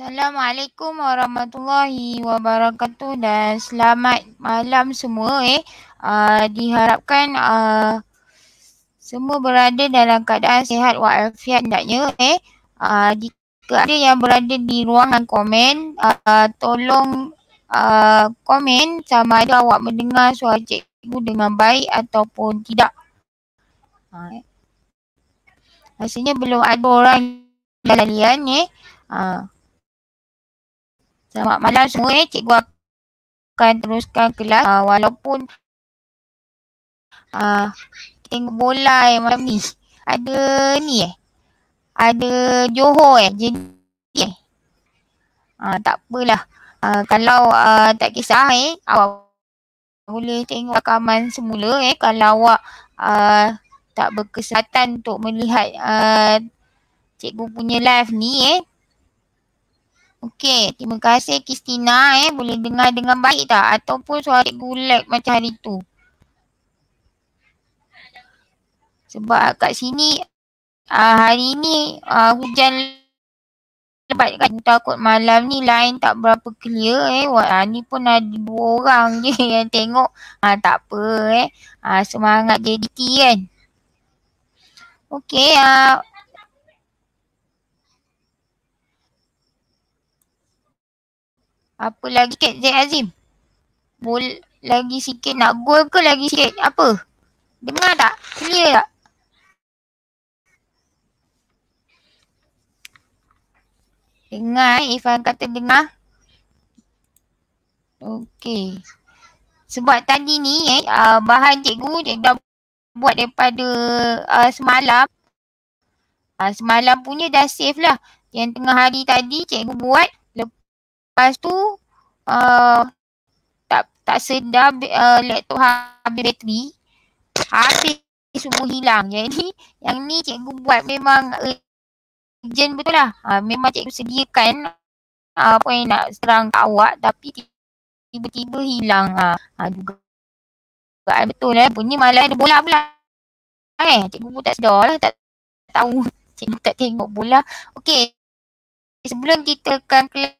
Assalamualaikum warahmatullahi wabarakatuh dan selamat malam semua eh. Uh, diharapkan uh, semua berada dalam keadaan sihat walafiat hendaknya eh. Uh, jika ada yang berada di ruangan komen, uh, tolong uh, komen sama ada awak mendengar suara cikgu dengan baik ataupun tidak. Uh, rasanya eh. belum ada orang dalam ni. Eh. Uh, Selamat malam semua eh. Cikgu akan teruskan kelas uh, walaupun uh, tengok bola eh malam ni. Ada ni eh. Ada Johor eh. Jadi eh. Uh, tak apalah. Uh, kalau uh, tak kisah eh. Awak boleh tengok rakaman semula eh. Kalau awak uh, tak berkesatan untuk melihat uh, cikgu punya live ni eh. Okey, terima kasih Kristina eh. Boleh dengar dengan baik tak? Ataupun suara cikgu lag macam hari tu. Sebab kat sini uh, hari ni uh, hujan lebat kan. Takut malam ni lain tak berapa clear eh. Wah, uh, ni pun ada dua orang je yang tengok. Uh, tak apa eh. Uh, semangat JDT kan. Okey, uh, Apa lagi sikit Zaid Azim? Bol lagi sikit nak gol ke lagi sikit? Apa? Dengar tak? Clear tak? Dengar eh. Ifan kata dengar. Okey. Sebab tadi ni eh uh, bahan cikgu cikgu dah buat daripada uh, semalam. Uh, semalam punya dah safe lah. Yang tengah hari tadi cikgu buat Lepas tu uh, tak tak sedar uh, laptop habis bateri. Habis semua hilang. Jadi yang ni cikgu buat memang urgent betul lah. Ha, memang cikgu sediakan uh, apa yang nak serang kat awak tapi tiba-tiba hilang. Ha, ha juga. Ha, betul lah. Bunyi malam ada bola pula. Eh, cikgu pun tak sedar lah. Tak tahu. Cikgu tak tengok bola. Okey. Sebelum kita akan kelas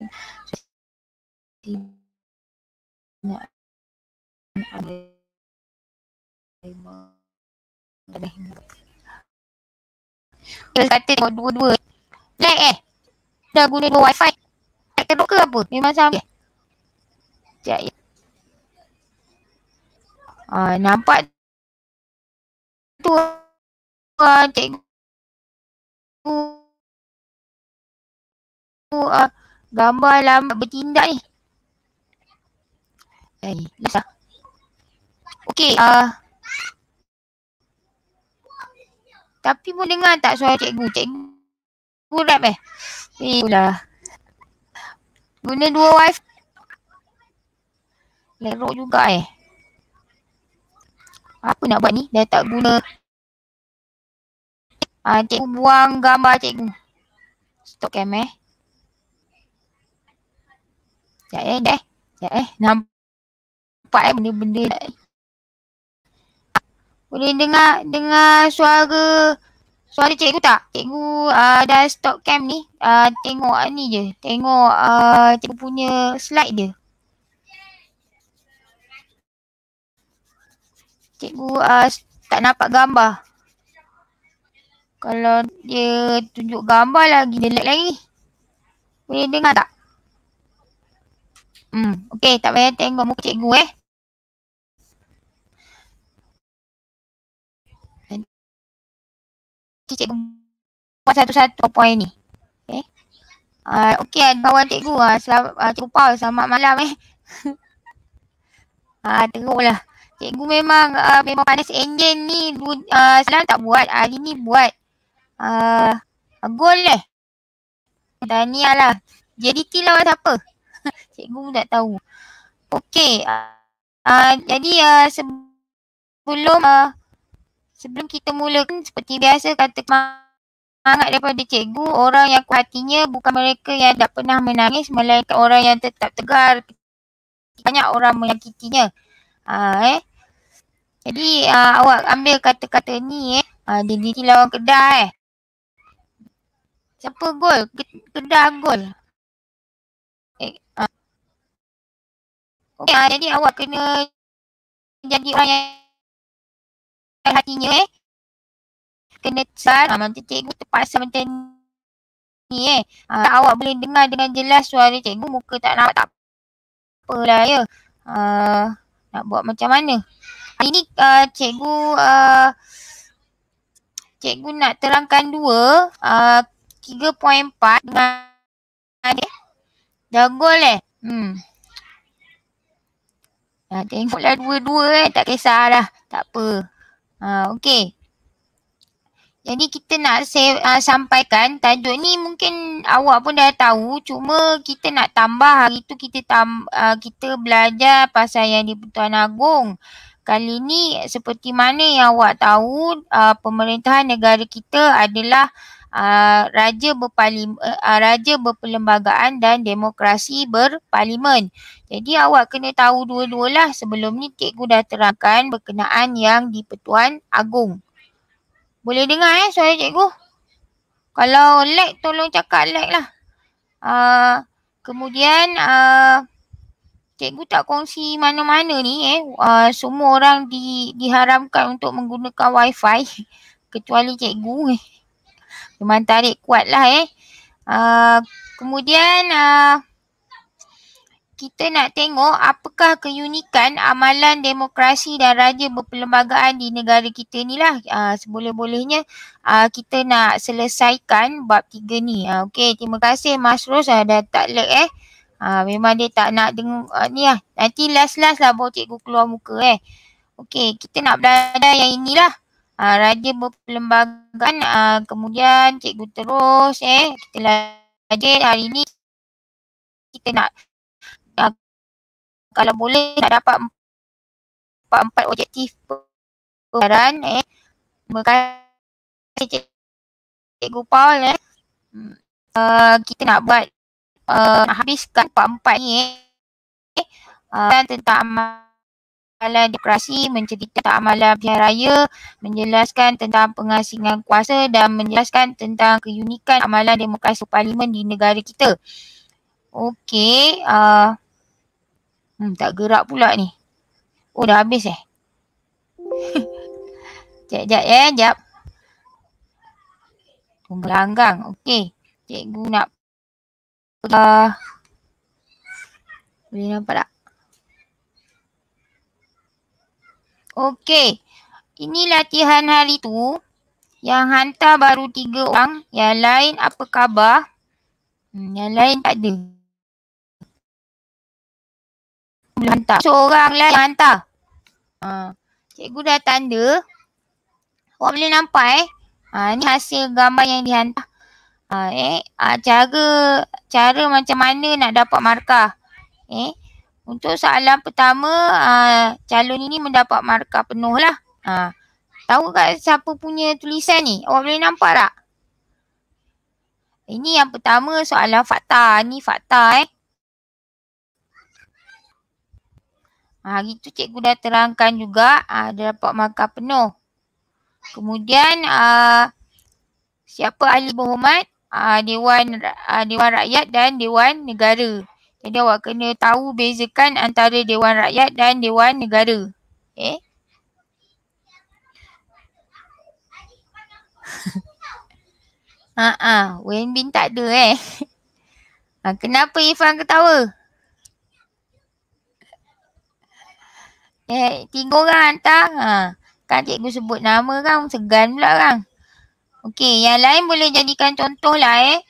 Dia kata tengok dua-dua Lag eh Dah guna dua wifi Tak terbuk ke apa? Memang sama Sekejap ya uh, Nampak Tu uh, Cikgu Tu uh, ah, gambar lambat bertindak ni. Eh, last lah. Okey, uh, Tapi pun dengar tak suara cikgu? Cikgu rap eh? Eh, pula. Guna dua wife. Lerok juga eh. Apa nak buat ni? Dah tak guna. Ah, cikgu buang gambar cikgu. Stop cam eh. Sekejap eh, dah. Sekejap eh, nampak eh benda-benda. Boleh dengar, dengar suara, suara cikgu tak? Cikgu uh, dah stop cam ni, uh, tengok uh, ni je. Tengok uh, cikgu punya slide dia. Cikgu uh, tak nampak gambar. Kalau dia tunjuk gambar lagi, dia lag lagi. Boleh dengar tak? Hmm, okey, tak payah tengok muka cikgu eh. Cikgu buat satu-satu poin ni. Okey. Uh, okey, ah, kawan cikgu. Uh, ah, selamat, uh, cikgu Paul, selamat malam eh. Ah, uh, teruklah. Cikgu memang uh, memang panas enjin ni. Uh, selang tak buat. Hari ni buat. Uh, goal eh. Dania lah. JDT lawan siapa? cikgu pun tak tahu. Okey. Uh, jadi uh, sebelum uh, sebelum kita mulakan seperti biasa kata semangat daripada cikgu orang yang kuat hatinya bukan mereka yang tak pernah menangis melainkan orang yang tetap tegar banyak orang menyakitinya. Uh, eh. Jadi uh, awak ambil kata-kata ni eh. Uh, dia diri lawan kedai eh. Siapa gol? Kedah gol. Eh, uh. Okey, ha, jadi awak kena jadi orang yang hatinya eh. Kena cat. Ha, ah, macam cikgu terpaksa macam ni eh. Ha, tak awak boleh dengar dengan jelas suara cikgu. Muka tak nampak tak apalah ya. Ha, nak buat macam mana. Hari ni uh, cikgu uh, cikgu nak terangkan dua. Uh, 3.4 dengan Jagol eh. Hmm. Ha, tengoklah dua-dua eh. Tak kisahlah. Tak apa. Ha, okay. Jadi kita nak say, ha, uh, sampaikan tajuk ni mungkin awak pun dah tahu cuma kita nak tambah hari tu kita tam, uh, kita belajar pasal yang di Pertuan Agong. Kali ni seperti mana yang awak tahu uh, pemerintahan negara kita adalah Ah, raja berparlimen uh, ah, raja berperlembagaan dan demokrasi berparlimen. Jadi awak kena tahu dua-dualah sebelum ni cikgu dah terangkan berkenaan yang di Pertuan Agong. Boleh dengar eh suara cikgu? Kalau lag tolong cakap lag lah. Uh, kemudian uh, cikgu tak kongsi mana-mana ni eh. Uh, semua orang di, diharamkan untuk menggunakan wifi. Kecuali cikgu eh. Memang tarik kuat lah eh. Uh, kemudian uh, kita nak tengok apakah keunikan amalan demokrasi dan raja berperlembagaan di negara kita ni lah. Uh, Seboleh-bolehnya uh, kita nak selesaikan bab tiga ni. Uh, okay terima kasih Mas Ros uh, dah tak lag eh. Uh, memang dia tak nak dengar uh, ni lah. Nanti last-last lah baru cikgu keluar muka eh. Okay kita nak berada yang inilah uh, raja berperlembagaan uh, ah, kemudian cikgu terus eh kita lajin hari ni kita nak uh, kalau boleh nak dapat empat empat objektif pelajaran eh berkasi cikgu Paul eh uh, kita nak buat uh, nak habiskan empat empat ni eh, uh, tentang amal amalan demokrasi, menceritakan amalan pilihan raya, menjelaskan tentang pengasingan kuasa dan menjelaskan tentang keunikan amalan demokrasi parlimen di negara kita. Okey. Uh, hmm, tak gerak pula ni. Oh, dah habis eh? Sekejap, sekejap ya. Eh, sekejap. Tunggu Okey. Cikgu nak... Uh, boleh nampak tak? Okey. Ini latihan hari tu. Yang hantar baru tiga orang. Yang lain apa khabar? Hmm, yang lain tak ada. Belum hantar. orang lain yang hantar. Ha. Cikgu dah tanda. Awak boleh nampak eh. Ha, ini hasil gambar yang dihantar. Ha, eh, ha, cara, cara macam mana nak dapat markah. Eh, untuk soalan pertama, uh, calon ini mendapat markah penuh lah. Uh, tahu tak siapa punya tulisan ni? Awak boleh nampak tak? Ini yang pertama soalan fakta. Ni fakta eh. Ah, hari tu cikgu dah terangkan juga uh, dia dapat markah penuh. Kemudian uh, siapa ahli berhormat? Uh, Dewan, uh, Dewan Rakyat dan Dewan Negara. Jadi awak kena tahu bezakan antara Dewan Rakyat dan Dewan Negara. Eh? Ah, uh-uh, Wen Bin tak ada eh. Uh, kenapa Ifan ketawa? Eh, tiga orang hantar. Ha. Kan cikgu sebut nama kan, segan pula kan. Okey, yang lain boleh jadikan contoh lah eh.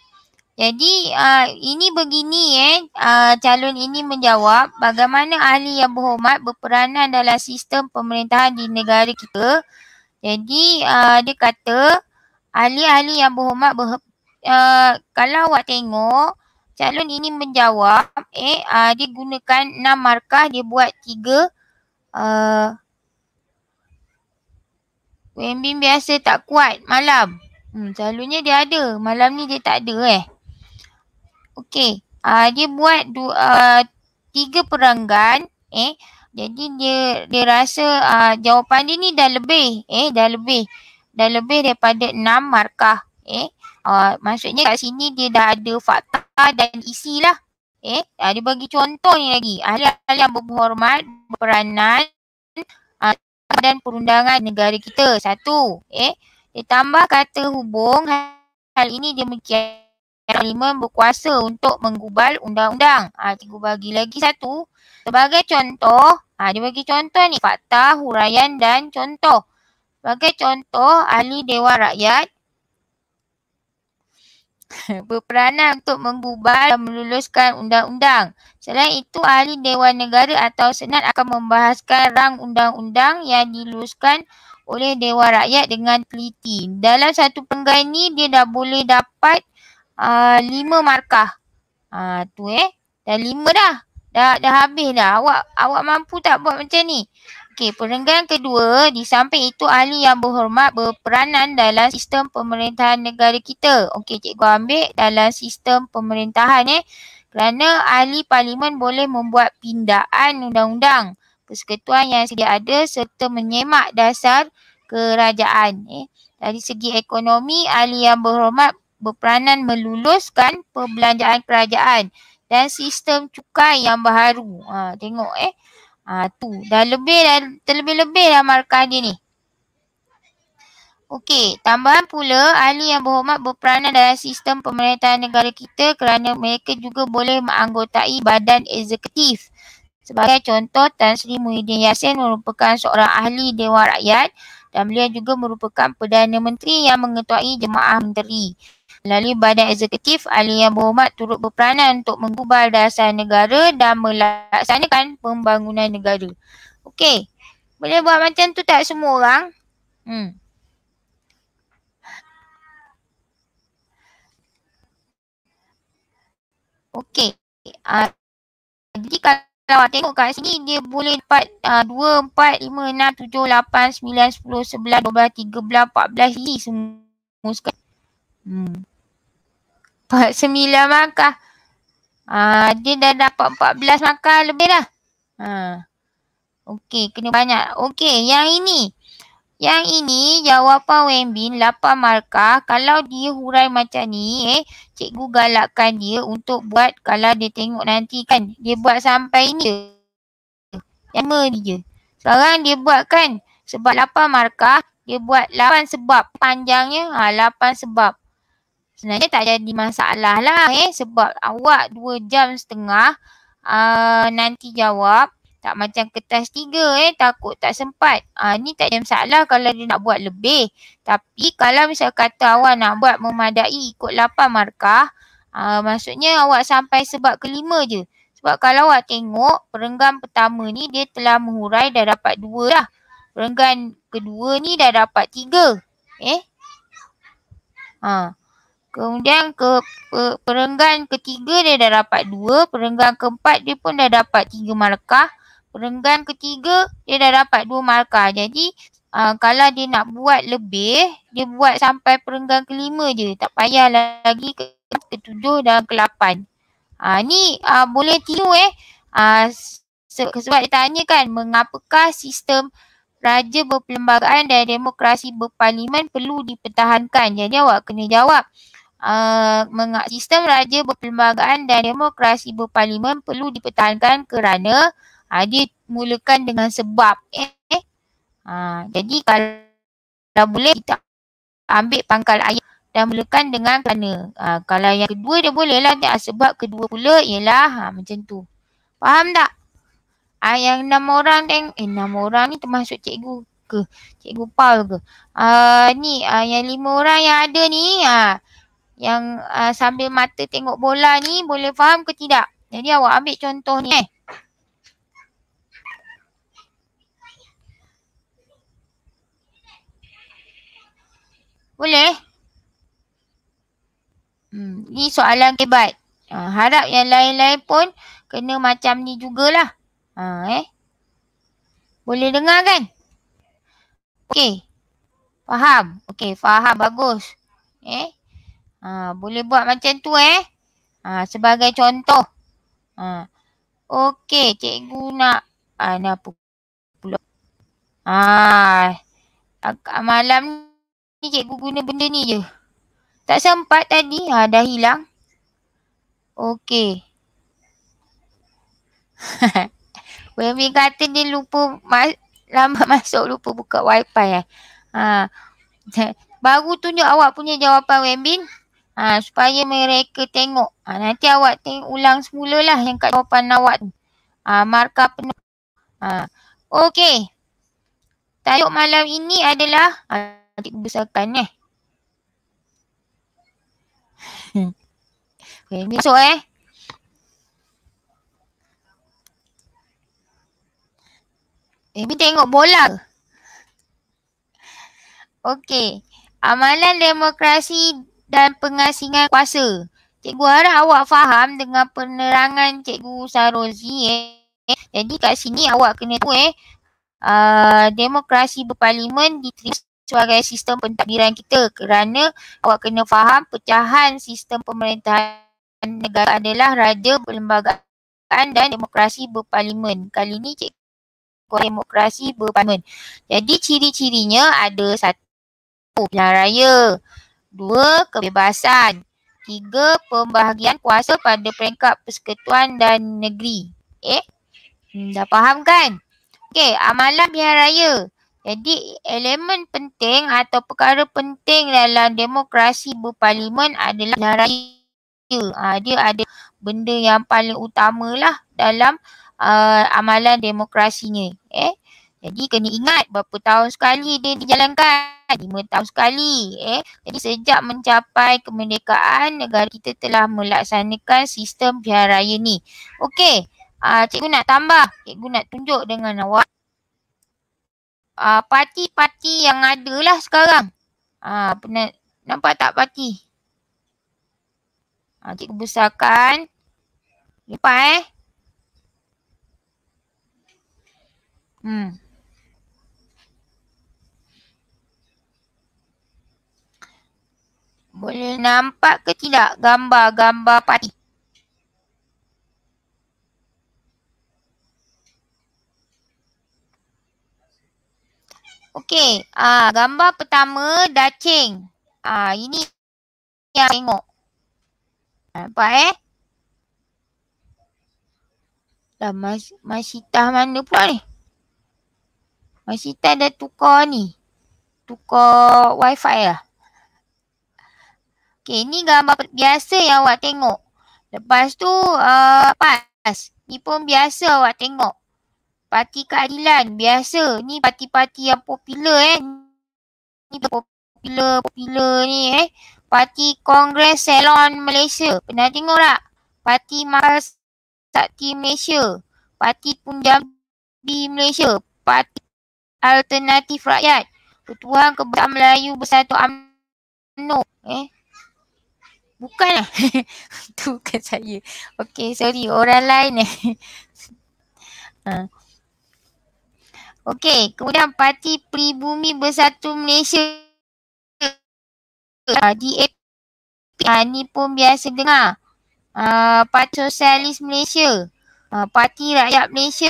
Jadi uh, ini begini eh uh, calon ini menjawab bagaimana ahli yang berhormat berperanan dalam sistem pemerintahan di negara kita. Jadi uh, dia kata ahli-ahli yang berhormat ber, uh, kalau awak tengok calon ini menjawab eh uh, dia gunakan enam markah dia buat tiga Uh, Wembin biasa tak kuat malam hmm, Selalunya dia ada Malam ni dia tak ada eh Okey. Uh, dia buat dua, uh, tiga peranggan. Eh. Jadi dia dia rasa uh, jawapan dia ni dah lebih. Eh. Dah lebih. Dah lebih daripada enam markah. Eh. Uh, maksudnya kat sini dia dah ada fakta dan isi lah. Eh. Uh, dia bagi contoh ni lagi. Ahli yang berhormat peranan uh, dan perundangan negara kita. Satu. Eh. Ditambah kata hubung. Hal ini dia mungkin yang parlimen berkuasa untuk menggubal undang-undang. Ha, cikgu bagi lagi satu. Sebagai contoh, ha, dia bagi contoh ni fakta, huraian dan contoh. Sebagai contoh, ahli Dewan Rakyat berperanan untuk menggubal dan meluluskan undang-undang. Selain itu, ahli Dewan Negara atau Senat akan membahaskan rang undang-undang yang diluluskan oleh Dewan Rakyat dengan teliti. Dalam satu penggan ni, dia dah boleh dapat Ah, lima markah. Ha, tu eh. Dah lima dah. Dah dah habis dah. Awak awak mampu tak buat macam ni? Okey, perenggan kedua, di samping itu ahli yang berhormat berperanan dalam sistem pemerintahan negara kita. Okey, cikgu ambil dalam sistem pemerintahan eh. Kerana ahli parlimen boleh membuat pindaan undang-undang persekutuan yang sedia ada serta menyemak dasar kerajaan. Eh. Dari segi ekonomi, ahli yang berhormat berperanan meluluskan perbelanjaan kerajaan dan sistem cukai yang baru. Ha, tengok eh. Ha, tu. Dah lebih dah terlebih-lebih dah markah dia ni. Okey, tambahan pula ahli yang berhormat berperanan dalam sistem pemerintahan negara kita kerana mereka juga boleh menganggotai badan eksekutif. Sebagai contoh, Tan Sri Muhyiddin Yassin merupakan seorang ahli Dewan Rakyat dan beliau juga merupakan Perdana Menteri yang mengetuai Jemaah Menteri. Lalu badan eksekutif Alia Bohmat turut berperanan untuk menggubal dasar negara dan melaksanakan pembangunan negara. Okey. Boleh buat macam tu tak semua orang? Hmm. Okey. Uh, jadi kalau awak tengok kat sini dia boleh dapat ah, lima enam tujuh lapan sembilan sepuluh 8, dua 10, tiga 12, empat 14 ini semua sekali. Hmm. Empat sembilan markah. Haa, ah, dia dah dapat empat belas markah lebih dah. Haa. Okey, kena banyak. Okey, yang ini. Yang ini, jawapan Wembin, lapan markah. Kalau dia hurai macam ni, eh, cikgu galakkan dia untuk buat kalau dia tengok nanti kan. Dia buat sampai ni je. Yang ni je. Sekarang dia buat kan, sebab lapan markah, dia buat lapan sebab panjangnya. Haa, lapan sebab sebenarnya tak jadi masalah lah eh sebab awak dua jam setengah uh, nanti jawab tak macam kertas tiga eh takut tak sempat. Ah ni tak ada masalah kalau dia nak buat lebih. Tapi kalau misal kata awak nak buat memadai ikut lapan markah, ah maksudnya awak sampai sebab kelima je. Sebab kalau awak tengok perenggan pertama ni dia telah menghurai dah dapat dua lah. Perenggan kedua ni dah dapat tiga. Eh? Ah. Ha. Kemudian ke perenggan ketiga dia dah dapat dua. Perenggan keempat dia pun dah dapat tiga markah. Perenggan ketiga dia dah dapat dua markah. Jadi uh, kalau dia nak buat lebih, dia buat sampai perenggan kelima je. Tak payah lagi ke ketujuh dan ke lapan. Uh, ah, ni uh, boleh tiru eh. Uh, sebab dia tanya kan mengapakah sistem raja berperlembagaan dan demokrasi berparlimen perlu dipertahankan. Jadi awak kena jawab uh, sistem raja berperlembagaan dan demokrasi berparlimen perlu dipertahankan kerana uh, eh, dia mulakan dengan sebab. Eh, Uh, jadi kalau boleh kita ambil pangkal ayat dan mulakan dengan kerana. Uh, kalau yang kedua dia bolehlah lah tak? sebab kedua pula ialah uh, macam tu. Faham tak? Uh, yang enam orang dan eh, enam orang ni termasuk cikgu ke? Cikgu Paul ke? Uh, ni uh, yang lima orang yang ada ni ah yang uh, sambil mata tengok bola ni boleh faham ke tidak? Jadi awak ambil contoh ni eh. Boleh? Hmm, ni soalan kebat. Ha, ah, harap yang lain-lain pun kena macam ni jugalah. Ha, eh. Boleh dengar kan? Okey. Faham? Okey, faham. Bagus. Eh, Ha, boleh buat macam tu eh. Ha, sebagai contoh. Ha. Okey, cikgu nak ana pukul. Ha. ha malam ni cikgu guna benda ni je. Tak sempat tadi, ha dah hilang. Okey. Wemi kata dia lupa ma lambat masuk lupa buka wifi eh. Ha. Baru tunjuk awak punya jawapan Wembin. Ha, supaya mereka tengok. Ha, nanti awak tengok ulang semula lah yang kat jawapan awak tu. Ha, markah penuh. Ha, Okey. tayuk malam ini adalah. Ha, nanti besarkan eh. Okey, besok eh. Amy tengok bola ke? Okey. Amalan demokrasi dan pengasingan kuasa. Cikgu harap awak faham dengan penerangan Cikgu Sarozi eh. Jadi kat sini awak kena tahu eh. Uh, demokrasi berparlimen diterima sebagai sistem pentadbiran kita kerana awak kena faham pecahan sistem pemerintahan negara adalah raja perlembagaan dan demokrasi berparlimen. Kali ini cikgu demokrasi berparlimen. Jadi ciri-cirinya ada satu pilihan raya. Dua, kebebasan. Tiga, pembahagian kuasa pada peringkat persekutuan dan negeri. Eh, hmm, dah faham kan? Okey, amalan biar raya. Jadi, elemen penting atau perkara penting dalam demokrasi berparlimen adalah biar raya. Ha, dia ada benda yang paling utamalah dalam uh, amalan demokrasinya. Eh? Jadi kena ingat berapa tahun sekali dia dijalankan. 5 tahun sekali. Eh? Jadi sejak mencapai kemerdekaan, negara kita telah melaksanakan sistem biar raya ni. Okey, uh, cikgu nak tambah. Cikgu nak tunjuk dengan awak. Uh, parti-parti yang ada lah sekarang. Uh, pernah, nampak tak parti? Uh, cikgu besarkan. Lepas eh. Hmm. Boleh nampak ke tidak gambar-gambar parti? Okey, ah gambar pertama dacing. Ah ini yang tengok. apa eh? Dah mas masitah mana pula ni? Masitah dah tukar ni. Tukar wifi lah. Okey, ni gambar biasa yang awak tengok. Lepas tu, uh, PAS. Ni pun biasa awak tengok. Parti Keadilan, biasa. Ni parti-parti yang popular eh. Ni popular, popular ni eh. Parti Kongres Salon Malaysia. Pernah tengok tak? Parti Mahal Sakti Malaysia. Parti Punjabi Malaysia. Parti Alternatif Rakyat. Pertuan Kebangsaan Melayu Bersatu UMNO. Eh, Bukan lah. Itu bukan saya. Okay, sorry. Orang lain eh. Ah. okay, kemudian parti pribumi bersatu Malaysia. Uh, ah, DAP. Uh, ah, ni pun biasa dengar. Uh, parti Sosialis Malaysia. Uh, parti Rakyat Malaysia.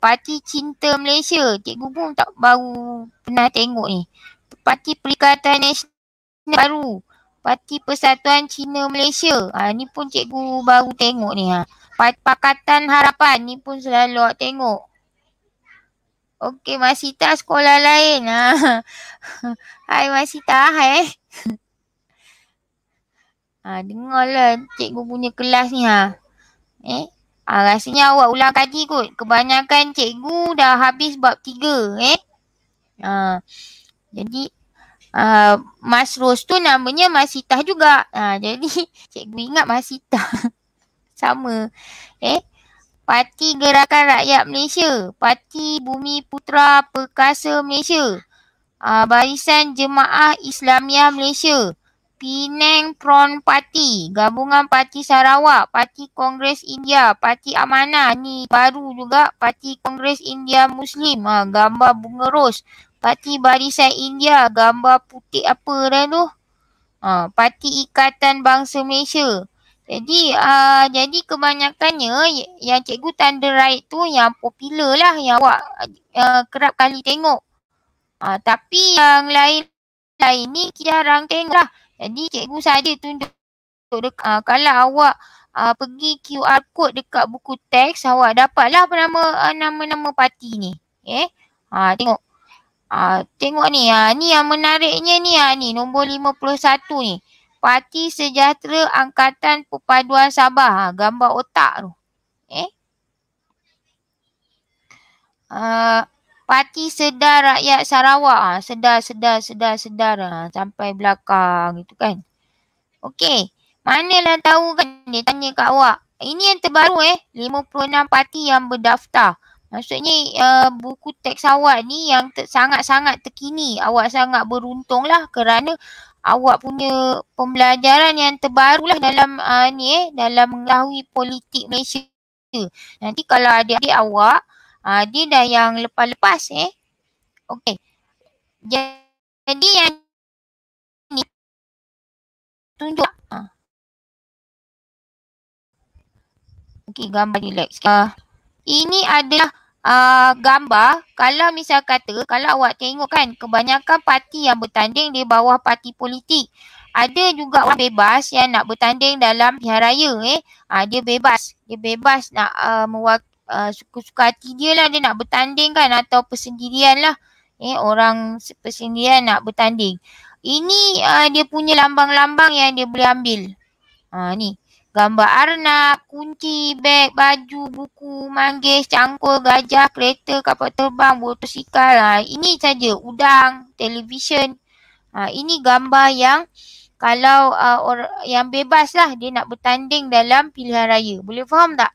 Parti Cinta Malaysia. Cikgu pun tak baru pernah tengok ni. Parti Perikatan Nasional baru. Uh, Parti Persatuan Cina Malaysia. Ha, ni pun cikgu baru tengok ni. Ha. Pakatan Harapan ni pun selalu awak tengok. Okey, Masita sekolah lain. Ha. Hai Masita, hai. Ha, dengarlah cikgu punya kelas ni. Ha. Eh? Ha, rasanya awak ulang kaji kot. Kebanyakan cikgu dah habis bab tiga. Eh? Ha. Jadi, Ah, Mas Ros tu namanya Masitah juga. Ha, jadi cikgu ingat Masitah. Sama. Eh. Parti Gerakan Rakyat Malaysia. Parti Bumi Putra Perkasa Malaysia. Uh, Barisan Jemaah Islamia Malaysia. Penang Prawn Party. Gabungan Parti Sarawak. Parti Kongres India. Parti Amanah. Ni baru juga Parti Kongres India Muslim. Ha, gambar bunga ros. Parti Barisan India, gambar putih apa dan tu. Ha, Parti Ikatan Bangsa Malaysia. Jadi uh, jadi kebanyakannya yang cikgu tanda right tu yang popular lah yang awak ha, uh, kerap kali tengok. Uh, tapi yang lain-lain ni jarang tengok lah. Jadi cikgu saja tunjuk dekat, uh, kalau awak uh, pergi QR code dekat buku teks awak dapatlah nama-nama uh, parti ni. Okay. Uh, eh, tengok. Ah, tengok ni, ah, ni yang menariknya ni, ah, ni nombor 51 ni. Parti Sejahtera Angkatan Perpaduan Sabah. Ah, gambar otak tu. Eh? Ah, Parti Sedar Rakyat Sarawak. Ah, sedar, sedar, sedar, sedar. Ah, sampai belakang gitu kan. Okey. Manalah tahu kan dia tanya kat awak. Ini yang terbaru eh. 56 parti yang berdaftar. Maksudnya uh, buku teks awak ni yang te- sangat-sangat terkini. Awak sangat beruntung lah kerana awak punya pembelajaran yang terbaru lah dalam uh, ni eh, dalam mengetahui politik Malaysia. Nanti kalau ada adik awak, uh, dia dah yang lepas-lepas eh. Okey. Jadi yang ni tunjuk. Ha. Okey, gambar relax. Uh, ini adalah uh, gambar kalau misal kata kalau awak tengok kan kebanyakan parti yang bertanding di bawah parti politik ada juga orang bebas yang nak bertanding dalam pilihan raya eh uh, dia bebas dia bebas nak uh, mewak- uh, suka-suka hati dia lah dia nak bertanding kan atau persendirian lah eh orang persendirian nak bertanding ini uh, dia punya lambang-lambang yang dia boleh ambil uh, ni gambar arnab, kunci, beg, baju, buku, manggis, cangkul, gajah, kereta, kapal terbang, motosikal. Ha, ini saja udang, televisyen. Ha, ini gambar yang kalau uh, orang yang bebas lah dia nak bertanding dalam pilihan raya. Boleh faham tak?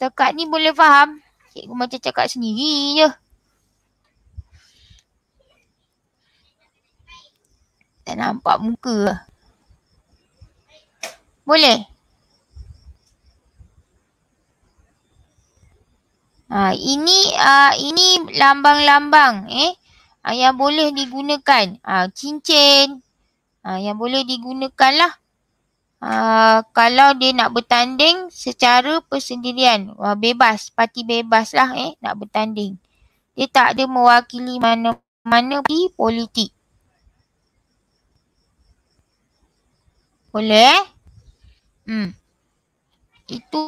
Cakap ni boleh faham? Cikgu macam cakap sendiri je. Tak nampak muka lah. Boleh? Ha, ini ha, ini lambang-lambang eh ha, yang boleh digunakan. Ha, cincin ha, yang boleh digunakan lah. Ha, kalau dia nak bertanding secara persendirian. Ha, bebas, parti bebas lah eh nak bertanding. Dia tak ada mewakili mana-mana di politik. Boleh eh? Hmm. Itu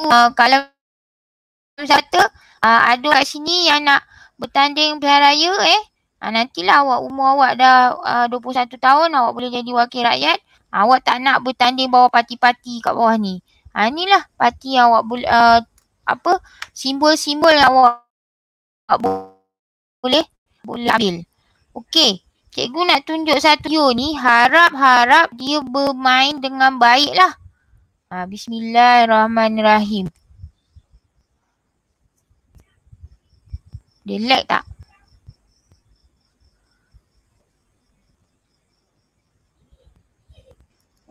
uh, kalau saya kata uh, ada kat sini yang nak bertanding pilihan raya eh. Uh, nantilah awak umur awak dah uh, 21 tahun awak boleh jadi wakil rakyat. Uh, awak tak nak bertanding bawah parti-parti kat bawah ni. Ha, uh, inilah parti yang awak boleh uh, apa simbol-simbol yang awak, awak boleh boleh ambil. Okey. Cikgu nak tunjuk satu Satrio ni harap-harap dia bermain dengan baik lah. Ha, Bismillahirrahmanirrahim. Dia lag tak?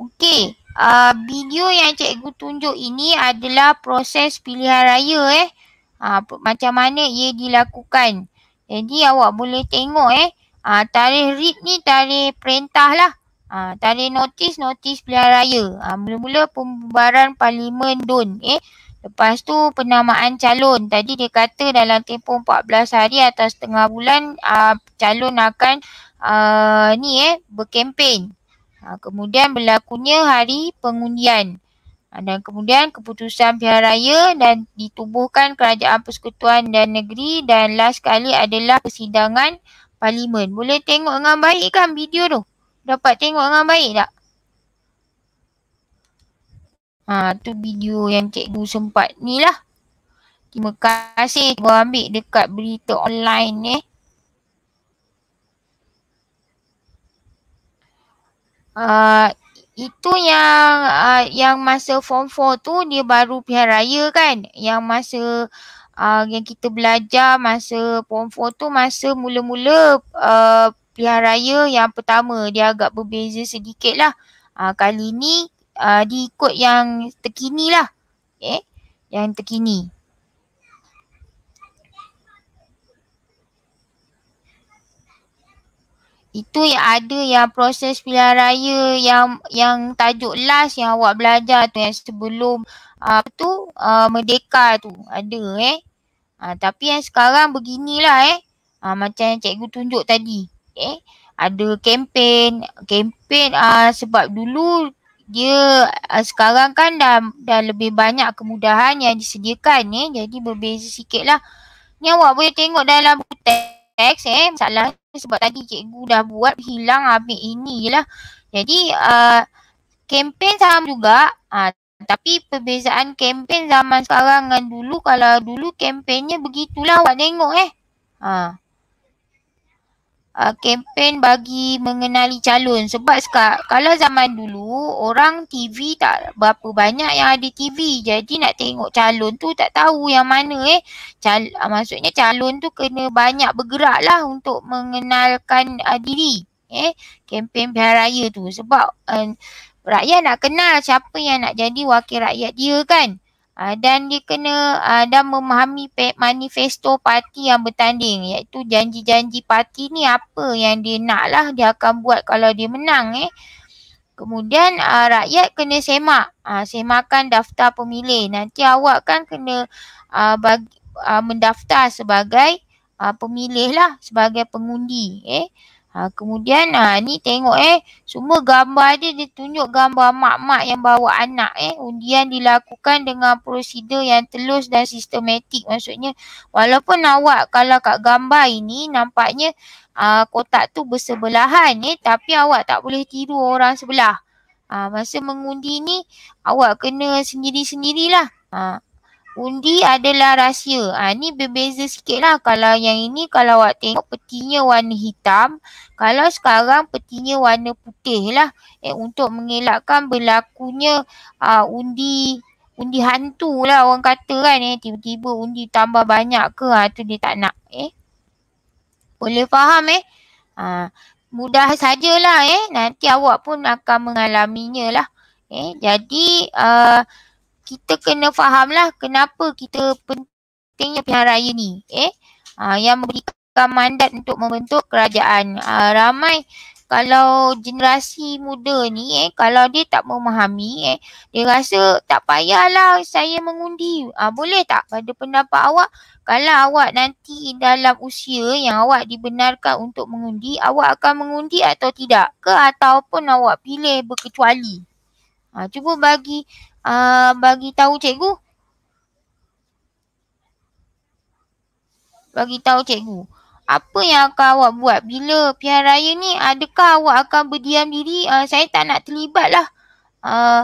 Okey. Uh, video yang cikgu tunjuk ini adalah proses pilihan raya eh. Uh, macam mana ia dilakukan. Jadi awak boleh tengok eh. Ah, tarikh read ni tarikh perintah lah. Ah, tarikh notis, notis pilihan raya. Ah, mula-mula pembubaran parlimen DUN. Eh. Lepas tu penamaan calon. Tadi dia kata dalam tempoh 14 hari atau setengah bulan ah, calon akan ah, ni eh, berkempen. Ah, kemudian berlakunya hari pengundian. Ah, dan kemudian keputusan pilihan raya dan ditubuhkan kerajaan persekutuan dan negeri. Dan last sekali adalah persidangan parlimen. Boleh tengok dengan baik kan video tu? Dapat tengok dengan baik tak? Ha, tu video yang cikgu sempat ni lah. Terima kasih cikgu ambil dekat berita online ni. Eh. Uh, itu yang uh, yang masa form 4 tu dia baru pihak raya kan? Yang masa uh, yang kita belajar masa form 4 tu masa mula-mula uh, pilihan raya yang pertama dia agak berbeza sedikit lah. Uh, kali ni uh, diikut yang terkini lah. Okay. Eh, yang terkini. Itu yang ada yang proses pilihan raya yang yang tajuk last yang awak belajar tu yang sebelum uh, Ah, apa tu uh, merdeka tu ada eh. Uh, tapi yang sekarang beginilah eh. Uh, macam yang cikgu tunjuk tadi. Eh. Ada kempen. Kempen uh, sebab dulu dia uh, sekarang kan dah, dah lebih banyak kemudahan yang disediakan ni. Eh. Jadi berbeza sikit lah. Ni awak boleh tengok dalam teks eh. Masalah sebab tadi cikgu dah buat hilang habis inilah. Jadi uh, kempen sama juga. Uh, tapi perbezaan kempen zaman sekarang dengan dulu kalau dulu kempennya begitulah awak tengok eh. Ha. Uh, kempen bagi mengenali calon sebab sekarang kalau zaman dulu orang TV tak berapa banyak yang ada TV jadi nak tengok calon tu tak tahu yang mana eh Cal, uh, maksudnya calon tu kena banyak bergerak lah untuk mengenalkan uh, diri eh kempen biar raya tu sebab uh, rakyat nak kenal siapa yang nak jadi wakil rakyat dia kan uh, dan dia kena uh, dan memahami manifesto parti yang bertanding iaitu janji-janji parti ni apa yang dia nak lah dia akan buat kalau dia menang eh Kemudian uh, rakyat kena semak, uh, semakan daftar pemilih. Nanti awak kan kena uh, bagi, uh, mendaftar sebagai uh, pemilih lah, sebagai pengundi. Eh. Ha, kemudian ha, ni tengok eh semua gambar dia dia tunjuk gambar mak-mak yang bawa anak eh undian dilakukan dengan prosedur yang telus dan sistematik maksudnya walaupun awak kalau kat gambar ini nampaknya ha, kotak tu bersebelahan eh tapi awak tak boleh tiru orang sebelah. Ha, masa mengundi ni awak kena sendiri-sendirilah. Ha, Undi adalah rahsia. Ha, ni berbeza sikit lah. Kalau yang ini kalau awak tengok petinya warna hitam. Kalau sekarang petinya warna putih lah. Eh, untuk mengelakkan berlakunya uh, undi undi hantu lah orang kata kan. Eh. Tiba-tiba undi tambah banyak ke. Ha, tu dia tak nak. Eh. Boleh faham eh? Ha, mudah sajalah eh. Nanti awak pun akan mengalaminya lah. Eh, jadi uh, kita kena fahamlah kenapa kita pentingnya pilihan raya ni. Eh? Ha, yang memberikan mandat untuk membentuk kerajaan. Ha, ramai kalau generasi muda ni, eh, kalau dia tak memahami, eh, dia rasa tak payahlah saya mengundi. Ha, boleh tak pada pendapat awak, kalau awak nanti dalam usia yang awak dibenarkan untuk mengundi, awak akan mengundi atau tidak? Ke ataupun awak pilih berkecuali? Ha, cuba bagi uh, bagi tahu cikgu. Bagi tahu cikgu. Apa yang akan awak buat bila pihak raya ni adakah awak akan berdiam diri? Uh, saya tak nak terlibat lah. Uh,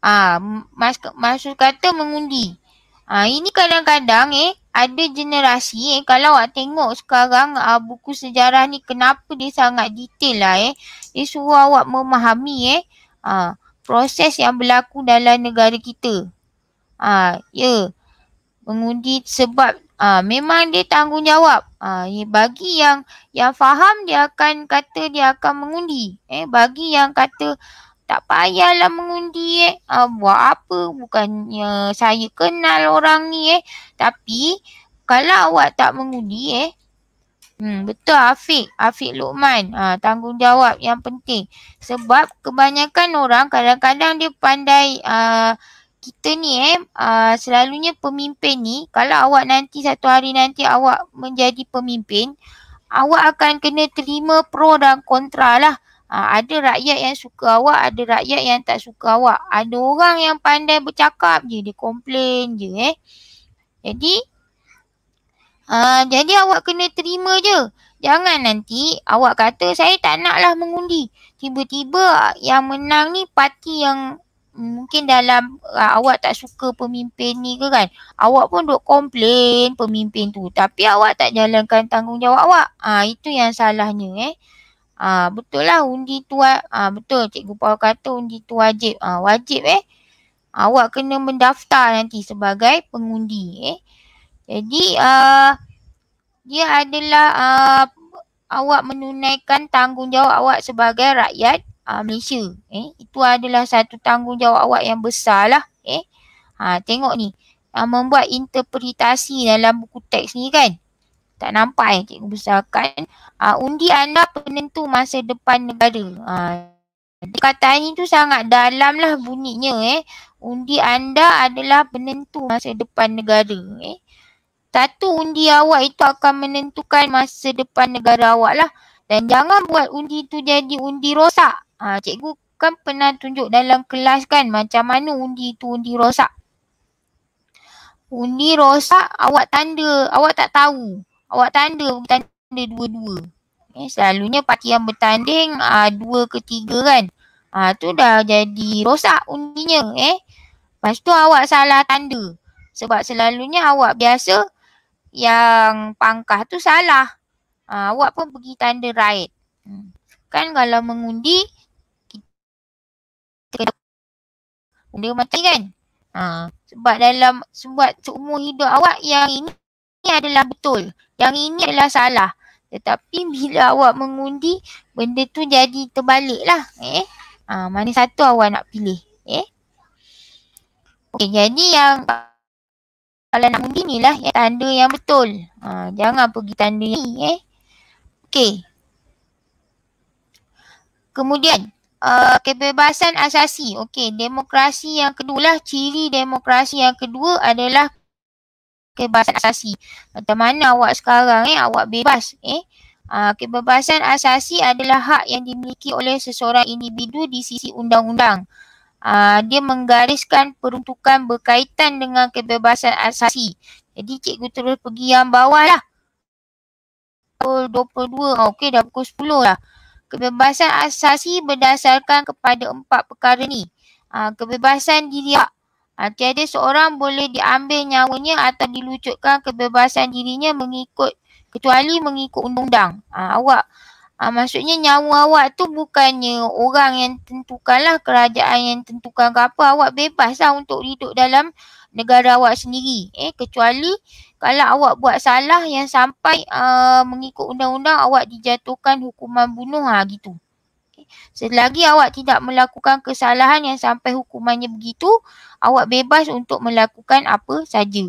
uh, mas, maksud kata mengundi. Uh, ini kadang-kadang eh ada generasi eh kalau awak tengok sekarang uh, buku sejarah ni kenapa dia sangat detail lah eh. Dia suruh awak memahami eh. Uh, proses yang berlaku dalam negara kita. Ha, ya, mengundi sebab ha, memang dia tanggungjawab. Ha, bagi yang yang faham dia akan kata dia akan mengundi. Eh, bagi yang kata tak payahlah mengundi eh. Ha, buat apa bukannya saya kenal orang ni eh. Tapi kalau awak tak mengundi eh, Hmm, betul Afiq. Afiq Luqman. Ha, tanggungjawab yang penting. Sebab kebanyakan orang kadang-kadang dia pandai uh, kita ni eh uh, selalunya pemimpin ni kalau awak nanti satu hari nanti awak menjadi pemimpin awak akan kena terima pro dan kontra lah. Ha, ada rakyat yang suka awak, ada rakyat yang tak suka awak. Ada orang yang pandai bercakap je, dia komplain je eh. Jadi Ah, jadi awak kena terima je. Jangan nanti awak kata saya tak naklah mengundi. Tiba-tiba yang menang ni parti yang mungkin dalam uh, awak tak suka pemimpin ni ke kan. Awak pun duk komplain pemimpin tu. Tapi awak tak jalankan tanggungjawab awak. Ah uh, itu yang salahnya eh. uh, betul lah undi tu uh, betul cikgu Paul kata undi tu wajib. uh, wajib eh. Awak kena mendaftar nanti sebagai pengundi eh. Jadi uh, dia adalah uh, awak menunaikan tanggungjawab awak sebagai rakyat uh, Malaysia. Eh, itu adalah satu tanggungjawab awak yang besar lah. Eh, ha, tengok ni. Uh, membuat interpretasi dalam buku teks ni kan. Tak nampak eh cikgu besarkan. Uh, undi anda penentu masa depan negara. Uh, perkataan ni tu sangat dalam lah bunyinya eh. Undi anda adalah penentu masa depan negara. Eh. Satu undi awak itu akan menentukan masa depan negara awak lah. Dan jangan buat undi itu jadi undi rosak. Ha, cikgu kan pernah tunjuk dalam kelas kan macam mana undi itu undi rosak. Undi rosak awak tanda, awak tak tahu. Awak tanda, tanda dua-dua. Eh, selalunya parti yang bertanding aa, ah, dua ke tiga kan. Ha, tu dah jadi rosak undinya. Eh. Lepas tu awak salah tanda. Sebab selalunya awak biasa yang pangkah tu salah. Ha, awak pun pergi tanda right. Hmm. Kan kalau mengundi, kita kena undi mati kan? Ha, sebab dalam, sebab seumur hidup awak yang ini, ini adalah betul. Yang ini adalah salah. Tetapi bila awak mengundi, benda tu jadi terbalik lah. Eh? Ha, mana satu awak nak pilih? Eh? Okay, jadi yang kalau nak mungkin lah, eh, tanda yang betul. Ha, jangan pergi tanda yang ni eh. Okey. Kemudian uh, kebebasan asasi. Okey, demokrasi yang kedua lah. Ciri demokrasi yang kedua adalah kebebasan asasi. Macam mana awak sekarang eh, awak bebas eh. Uh, kebebasan asasi adalah hak yang dimiliki oleh seseorang individu di sisi undang-undang. Ah, dia menggariskan peruntukan berkaitan dengan kebebasan asasi. Jadi cikgu terus pergi yang bawah lah. Pukul 22, ah, okey dah pukul 10 lah. Kebebasan asasi berdasarkan kepada empat perkara ni. Aa, ah, kebebasan diri hak. Tiada seorang boleh diambil nyawanya atau dilucutkan kebebasan dirinya mengikut kecuali mengikut undang-undang. Aa, awak. Ha, maksudnya nyawa awak tu bukannya orang yang tentukanlah kerajaan yang tentukan ke apa. Awak bebas bebaslah untuk hidup dalam negara awak sendiri. Eh, kecuali kalau awak buat salah yang sampai uh, mengikut undang-undang awak dijatuhkan hukuman bunuh ha, gitu. Okay. Eh, selagi awak tidak melakukan kesalahan yang sampai hukumannya begitu, awak bebas untuk melakukan apa saja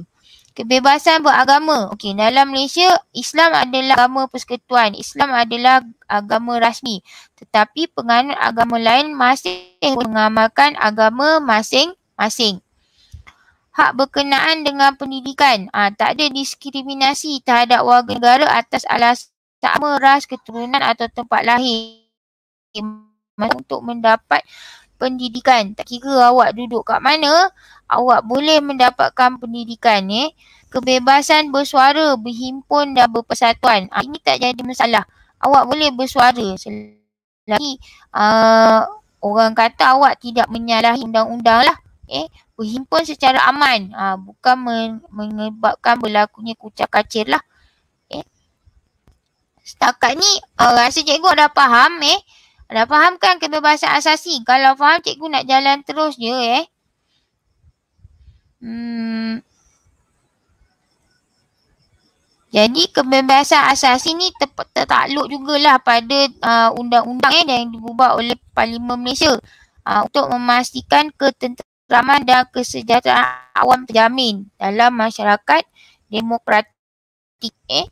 kebebasan beragama. Okey, dalam Malaysia Islam adalah agama persekutuan. Islam adalah agama rasmi. Tetapi penganut agama lain masih mengamalkan agama masing-masing. Hak berkenaan dengan pendidikan. ha, tak ada diskriminasi terhadap warga negara atas alasan agama, ras, keturunan atau tempat lahir. Untuk mendapat pendidikan. Tak kira awak duduk kat mana, awak boleh mendapatkan pendidikan Eh. Kebebasan bersuara, berhimpun dan berpersatuan. Ha, ini tak jadi masalah. Awak boleh bersuara selagi uh, orang kata awak tidak menyalahi undang-undang lah. Eh, berhimpun secara aman. Ha, bukan men- menyebabkan berlakunya kucak kacir lah. Eh. Setakat ni uh, rasa cikgu dah faham eh. Dah fahamkan kebebasan asasi? Kalau faham cikgu nak jalan terus je eh. Hmm. Jadi kebebasan asasi ni tertakluk jugalah pada uh, undang-undang uh, eh, yang diubah oleh Parlimen Malaysia uh, untuk memastikan ketenteraman dan kesejahteraan awam terjamin dalam masyarakat demokratik eh.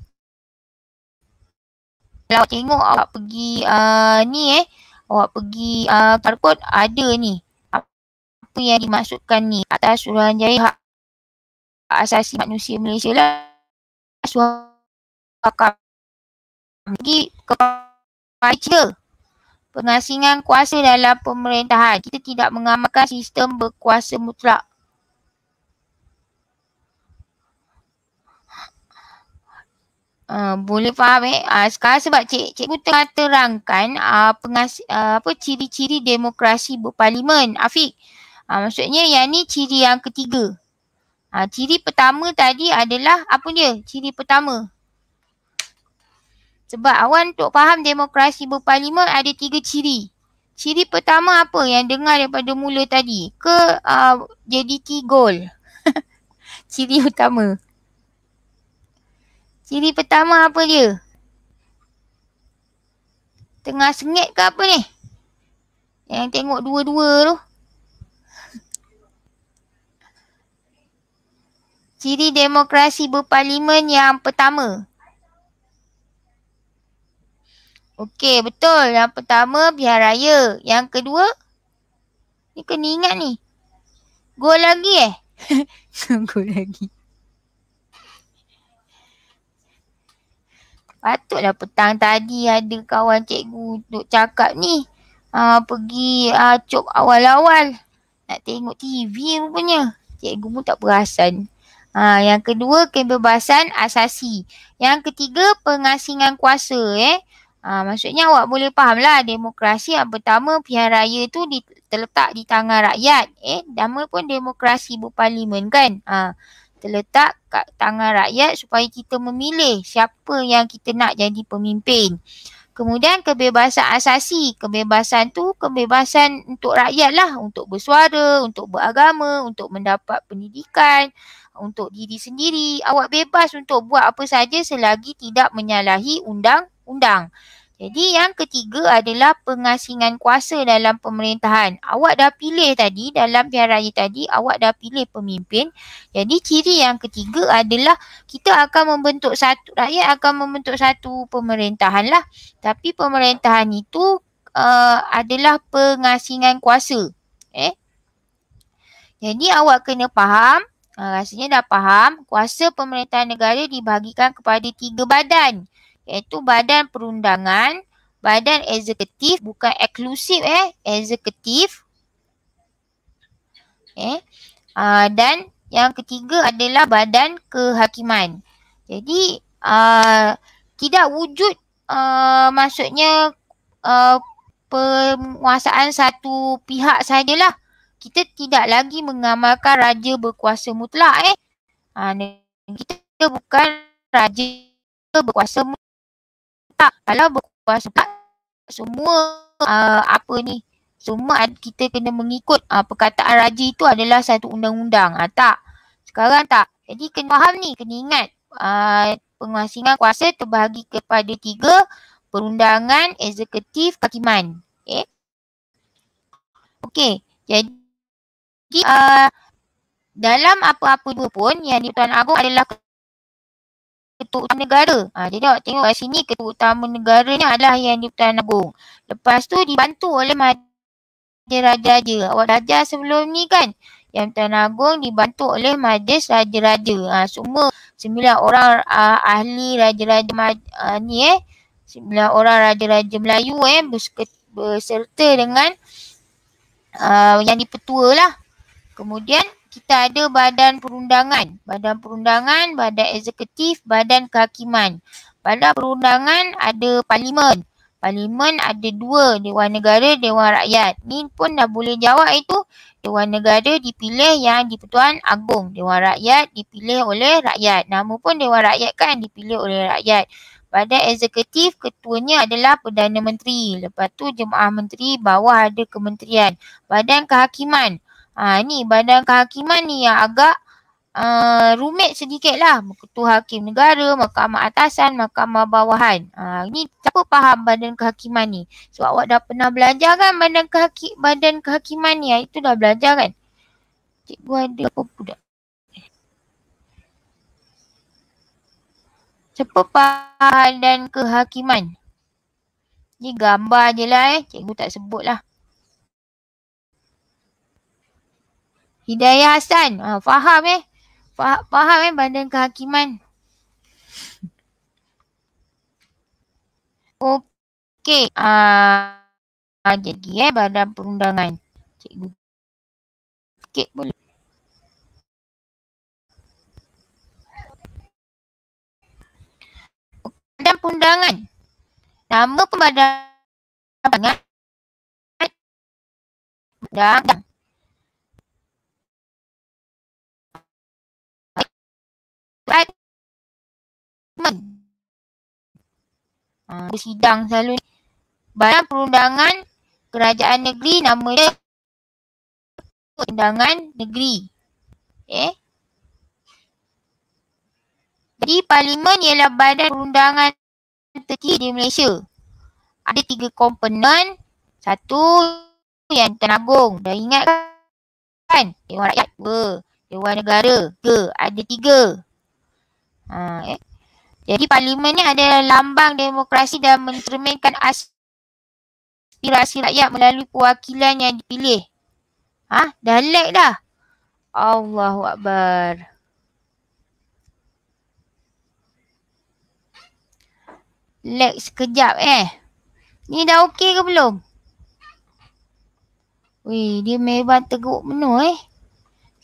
Kalau tengok awak pergi uh, ni eh, awak pergi uh, QR code ada ni apa yang dimaksudkan ni atas Suruhanjaya Hak Asasi Manusia Malaysia lah suara akan pergi kepada pengasingan kuasa dalam pemerintahan. Kita tidak mengamalkan sistem berkuasa mutlak. Ah, boleh faham eh. Uh, sekarang sebab cik, cikgu tengah terangkan uh, pengas, uh, apa ciri-ciri demokrasi berparlimen. Afiq, uh, maksudnya yang ni ciri yang ketiga. Uh, ciri pertama tadi adalah apa dia? Ciri pertama. Sebab awan untuk faham demokrasi berparlimen ada tiga ciri. Ciri pertama apa yang dengar daripada mula tadi? Ke uh, JDT goal? ciri utama. Ciri pertama apa dia? Tengah sengit ke apa ni? Yang tengok dua-dua tu. Ciri demokrasi berparlimen yang pertama. Okey, betul. Yang pertama, biar raya. Yang kedua, ni kena ingat ni. Go lagi eh? Go lagi. Patutlah petang tadi ada kawan cikgu duk cakap ni. Uh, pergi uh, cop awal-awal. Nak tengok TV rupanya. Cikgu pun tak perasan. Ha, yang kedua, kebebasan asasi. Yang ketiga, pengasingan kuasa. Eh. Ha, maksudnya awak boleh faham demokrasi yang pertama pilihan raya tu di, terletak di tangan rakyat. Eh, nama pun demokrasi berparlimen kan. Ha terletak kat tangan rakyat supaya kita memilih siapa yang kita nak jadi pemimpin. Kemudian kebebasan asasi. Kebebasan tu kebebasan untuk rakyat lah. Untuk bersuara, untuk beragama, untuk mendapat pendidikan, untuk diri sendiri. Awak bebas untuk buat apa saja selagi tidak menyalahi undang-undang. Jadi yang ketiga adalah pengasingan kuasa dalam pemerintahan. Awak dah pilih tadi dalam pilihan raya tadi, awak dah pilih pemimpin. Jadi ciri yang ketiga adalah kita akan membentuk satu, rakyat akan membentuk satu pemerintahan lah. Tapi pemerintahan itu uh, adalah pengasingan kuasa. Eh? Jadi awak kena faham, uh, rasanya dah faham, kuasa pemerintahan negara dibahagikan kepada tiga badan iaitu badan perundangan, badan eksekutif bukan eksklusif eh, eksekutif. Eh. Aa, ah, dan yang ketiga adalah badan kehakiman. Jadi aa, ah, tidak wujud aa, ah, maksudnya aa, penguasaan satu pihak sajalah. Kita tidak lagi mengamalkan raja berkuasa mutlak eh. Aa, kita bukan raja berkuasa mutlak kalau berkuasa pula semua uh, apa ni semua kita kena mengikut uh, perkataan raji itu adalah satu undang-undang uh, tak sekarang tak jadi kena faham ni kena ingat uh, pengasingan kuasa terbahagi kepada tiga perundangan eksekutif hakiman Okay, eh? okey jadi uh, dalam apa-apa dua pun yang di Tuan Agung adalah ketua utama negara. Ha, jadi awak tengok kat sini ketua utama negara ni adalah yang di Pertahanan Agong. Lepas tu dibantu oleh Majlis Raja-Raja. Awak raja sebelum ni kan yang Pertahanan Agong dibantu oleh Majlis Raja-Raja. Ha, semua sembilan orang uh, ahli Raja-Raja uh, ni eh. Sembilan orang Raja-Raja Melayu eh berserta dengan uh, yang lah. Kemudian kita ada badan perundangan. Badan perundangan, badan eksekutif, badan kehakiman. Badan perundangan ada parlimen. Parlimen ada dua, Dewan Negara, Dewan Rakyat. Ni pun dah boleh jawab itu. Dewan Negara dipilih yang dipertuan agung. Dewan Rakyat dipilih oleh rakyat. Nama pun Dewan Rakyat kan dipilih oleh rakyat. Badan eksekutif ketuanya adalah Perdana Menteri. Lepas tu jemaah menteri bawah ada kementerian. Badan kehakiman. Ha, ni badan kehakiman ni yang agak uh, rumit sedikit lah. Ketua Hakim Negara, Mahkamah Atasan, Mahkamah Bawahan. Ha, ni siapa faham badan kehakiman ni? Sebab so, awak dah pernah belajar kan badan, kehaki, badan kehakiman ni? Ha, itu dah belajar kan? Cikgu ada apa budak? Sepepahan dan kehakiman. Ni gambar je lah eh. Cikgu tak sebut lah. Hidayah Hasan. Ha, ah, faham eh? Faham eh badan kehakiman? Okey. Uh, jadi eh badan perundangan. Cikgu. Sikit boleh. Badan perundangan. Nama pembadan perundangan. Badan. Fragment. Ha, ah. bersidang selalu ni. Barang perundangan kerajaan negeri nama dia perundangan negeri. Eh? Jadi parlimen ialah badan perundangan terkini di Malaysia. Ada tiga komponen. Satu yang tenagung. Dah ingat kan? Dewan rakyat. Dua. Dewan negara. Tiga. Ada tiga. Hmm, eh. Jadi parlimen ni adalah lambang demokrasi dan mencerminkan aspirasi rakyat melalui perwakilan yang dipilih. Ha? Dah lag dah. Allahu Akbar. Lag sekejap eh. Ni dah okey ke belum? Wih dia memang teguk penuh eh.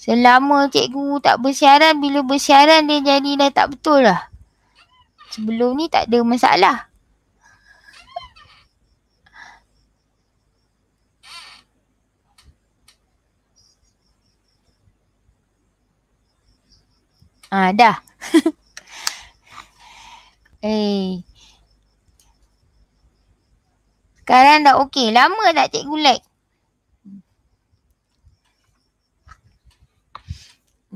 Selama cikgu tak bersiaran, bila bersiaran dia jadi dah tak betul lah. Sebelum ni tak ada masalah. Ah, dah. eh. Sekarang dah okey. Lama tak cikgu like?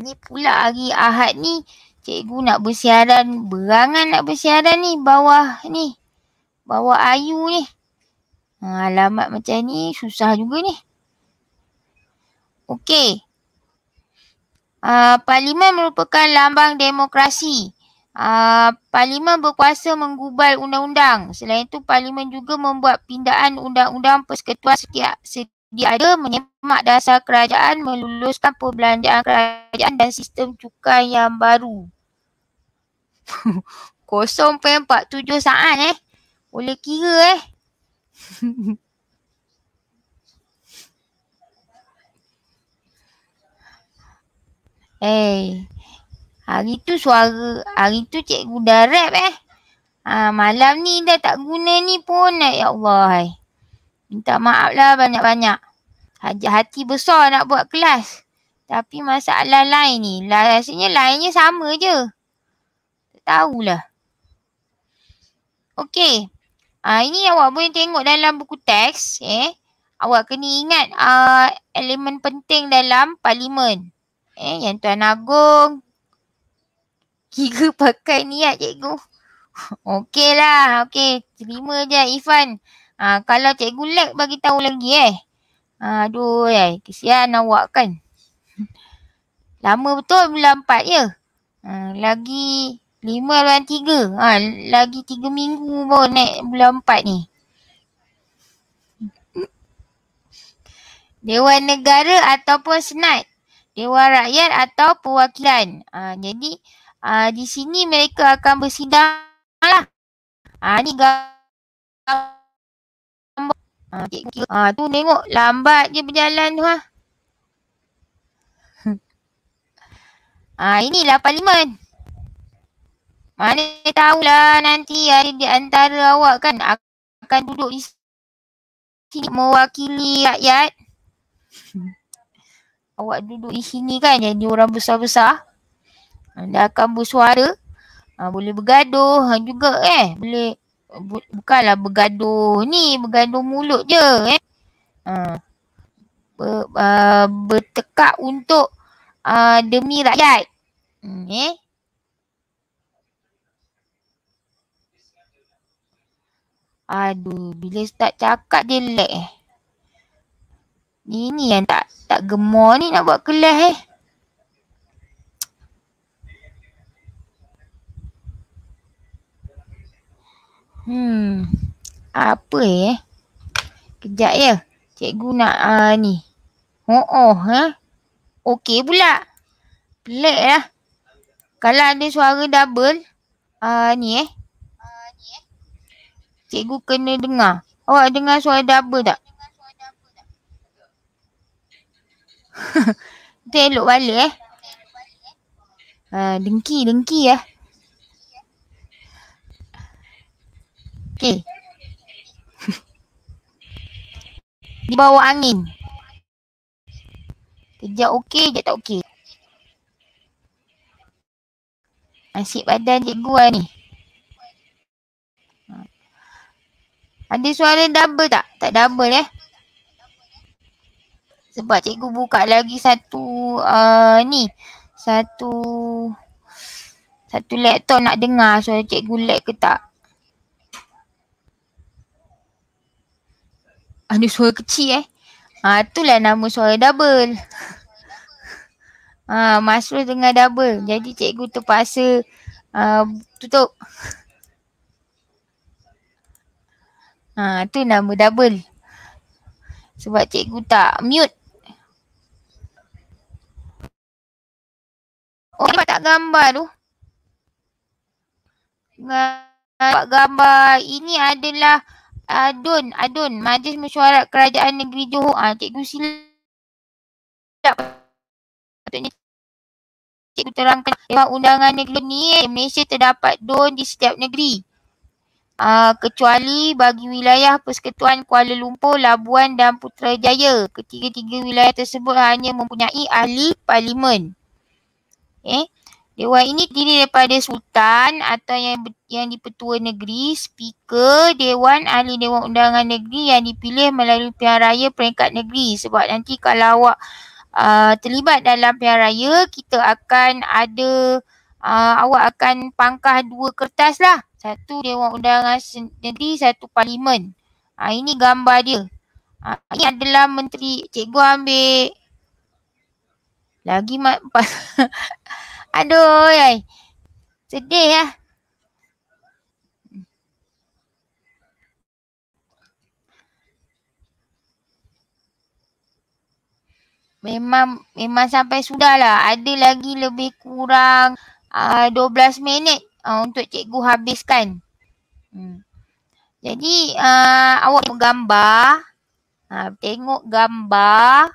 Ni pula hari Ahad ni cikgu nak bersiaran, berangan nak bersiaran ni bawah ni. Bawah Ayu ni. Ha, alamat macam ni susah juga ni. Okey. Uh, parlimen merupakan lambang demokrasi. Uh, parlimen berkuasa menggubal undang-undang. Selain itu, parlimen juga membuat pindaan undang-undang persekutuan setiap, setiap dia ada menyemak dasar kerajaan, meluluskan perbelanjaan kerajaan dan sistem cukai yang baru. 0.47 saat eh. Boleh kira eh. eh. Hari tu suara, hari tu cikgu dah rap eh. Ha, malam ni dah tak guna ni pun. Eh. Ya Allah. Eh. Minta maaf lah banyak-banyak. Hati besar nak buat kelas. Tapi masalah lain ni. Lah, rasanya lainnya sama je. Tak tahulah. Okey. Ha, ini awak boleh tengok dalam buku teks. Eh. Awak kena ingat uh, elemen penting dalam parlimen. Eh, yang Tuan Agong. Kira pakai niat cikgu. Okeylah. Okey. Terima je Ifan. Okey. Ha, kalau cikgu lag bagi tahu lagi eh. Ha, aduh eh, kesian awak kan. Lama betul bulan 4 ya. Ha, lagi lima bulan 3. Ha, lagi tiga minggu pun naik bulan 4 ni. Dewan Negara ataupun Senat. Dewan Rakyat atau Perwakilan. Ha, jadi ha, di sini mereka akan bersidang lah. Ha, ni gambar. Ha, cik kira. Ha, tu tengok lambat je berjalan tu ha. ha inilah parlimen. Mana tahulah nanti ada di antara awak kan akan duduk di sini mewakili rakyat. awak duduk di sini kan jadi orang besar-besar. Anda akan bersuara. Ha, boleh bergaduh ha, juga eh. Boleh bu, bukanlah bergaduh ni bergaduh mulut je eh uh, ha. ber, uh, ha, bertekak untuk uh, demi rakyat hmm, eh aduh bila start cakap dia lag eh ini yang tak tak gemar ni nak buat kelas eh Hmm. Apa eh? Kejap ya. Cikgu nak uh, ni. Oh oh. Eh? Okey pula. Pelik lah. Kalau ada suara double. Uh, ni eh. Cikgu kena dengar. Awak dengar suara double tak? Kita elok balik eh. Uh, dengki, dengki eh. Okey. Di bawah angin. Kejap okey, kejap tak okey. Nasib badan cikgu lah ni. Ada suara double tak? Tak double eh. Sebab cikgu buka lagi satu uh, ni. Satu satu laptop nak dengar suara cikgu lag ke tak. ada suara kecil eh. Ha, itulah nama suara double. Ha, masuk dengan double. Jadi cikgu terpaksa ha, tutup. Ha, tu nama double. Sebab cikgu tak mute. Oh, nampak tak gambar tu? Nampak gambar. Ini adalah Adun, Adun, Majlis Mesyuarat Kerajaan Negeri Johor. Ah, cikgu silap. Patutnya cikgu terangkan lewat undangan negeri ni, di Malaysia terdapat don di setiap negeri. Ah, kecuali bagi wilayah Persekutuan Kuala Lumpur, Labuan dan Putrajaya. Ketiga-tiga wilayah tersebut hanya mempunyai ahli parlimen. Eh, Dewan ini terdiri daripada sultan atau yang yang dipertua negeri, speaker, dewan, ahli dewan undangan negeri yang dipilih melalui pilihan raya peringkat negeri. Sebab nanti kalau awak uh, terlibat dalam pilihan raya, kita akan ada, uh, awak akan pangkah dua kertas lah. Satu dewan undangan negeri, satu parlimen. Uh, ini gambar dia. Uh, ini adalah menteri, cikgu ambil. Lagi mat, Aduh, ay. sedih lah. Memang memang sampai sudah lah. Ada lagi lebih kurang uh, ah, 12 minit uh, untuk cikgu habiskan. Hmm. Jadi uh, awak gambar. Uh, tengok gambar.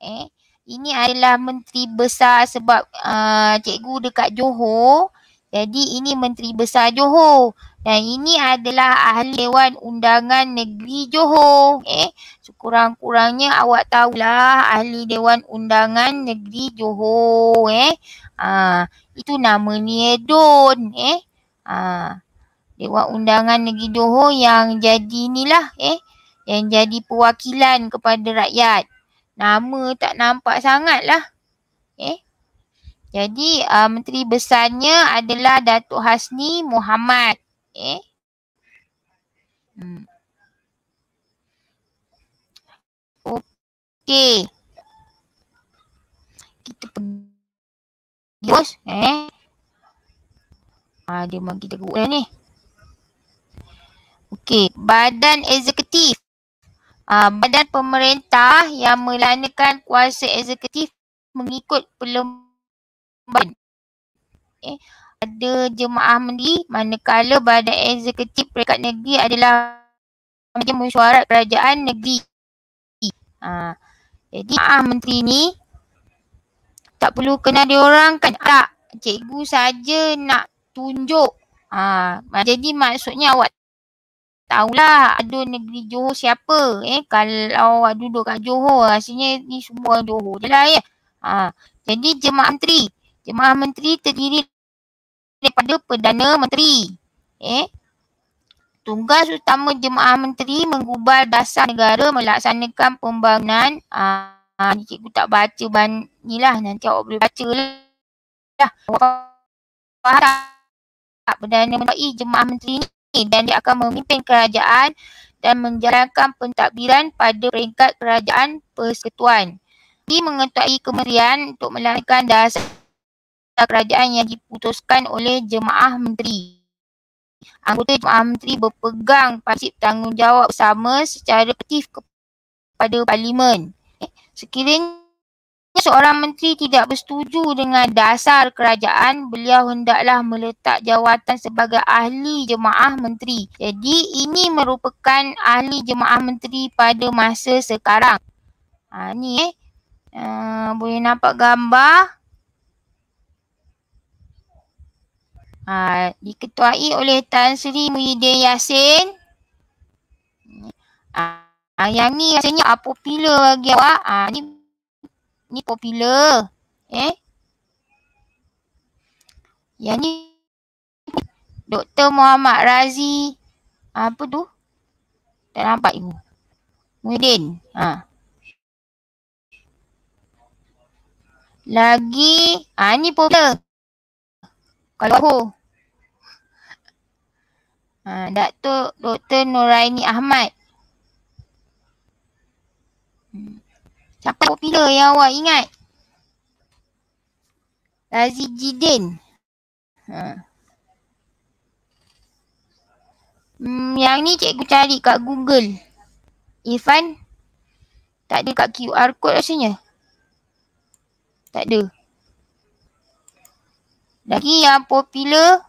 Eh ini adalah menteri besar sebab uh, cikgu dekat Johor. Jadi ini menteri besar Johor. Dan ini adalah ahli dewan undangan negeri Johor. Eh, sekurang-kurangnya awak tahulah ahli dewan undangan negeri Johor. Eh, ah, itu nama ni Edon. Eh, ah, dewan undangan negeri Johor yang jadi inilah. Eh, yang jadi perwakilan kepada rakyat nama tak nampak sangat lah. Eh? Jadi uh, menteri besarnya adalah Datuk Hasni Muhammad. Eh? Hmm. Okey. Kita pergi. Bos, eh. Ah, dia memang kita kuat ni. Okey, badan eksekutif uh, badan pemerintah yang melanakan kuasa eksekutif mengikut perlembagaan. Okay. Eh, ada jemaah mandi manakala badan eksekutif peringkat negeri adalah Majlis Mesyuarat Kerajaan Negeri. Ha. Jadi ah menteri ni tak perlu kenal dia orang kan tak. Cikgu saja nak tunjuk. Ha. Jadi maksudnya awak tahulah ada negeri Johor siapa eh kalau awak duduk kat Johor rasanya ni semua Johor je lah ya. Ha. Jadi jemaah menteri. Jemaah menteri terdiri daripada Perdana Menteri. Eh? Tugas utama jemaah menteri mengubah dasar negara melaksanakan pembangunan. Ah, ha, ni ha, cikgu tak baca ban ni lah. Nanti awak boleh baca lah. Awak faham tak? Perdana Menteri jemaah menteri ni dan dia akan memimpin kerajaan dan menjalankan pentadbiran pada peringkat kerajaan persekutuan. Di mengetuai kemerian untuk melahirkan dasar kerajaan yang diputuskan oleh jemaah menteri. Anggota jemaah menteri berpegang pasif tanggungjawab bersama secara aktif kepada parlimen. Eh, sekiranya seorang menteri tidak bersetuju dengan dasar kerajaan, beliau hendaklah meletak jawatan sebagai ahli jemaah menteri. Jadi ini merupakan ahli jemaah menteri pada masa sekarang. Ha, ni eh. Uh, boleh nampak gambar. Ha, diketuai oleh Tan Sri Muhyiddin Yassin. Ha, yang ni rasanya uh, popular bagi awak. Ha, ni ni popular. Eh? Yang ni Dr. Muhammad Razi apa tu? Tak nampak ibu. Muhyiddin. Ha. Lagi, ha, ni popular. Kalau aku. Ha, Dr. Dr. Nuraini Ahmad. Hmm. Siapa popular yang awak ingat? Razi Jidin. Ha. Hmm, yang ni cikgu cari kat Google. Irfan. Tak ada kat QR code rasanya. Tak ada. Lagi yang popular.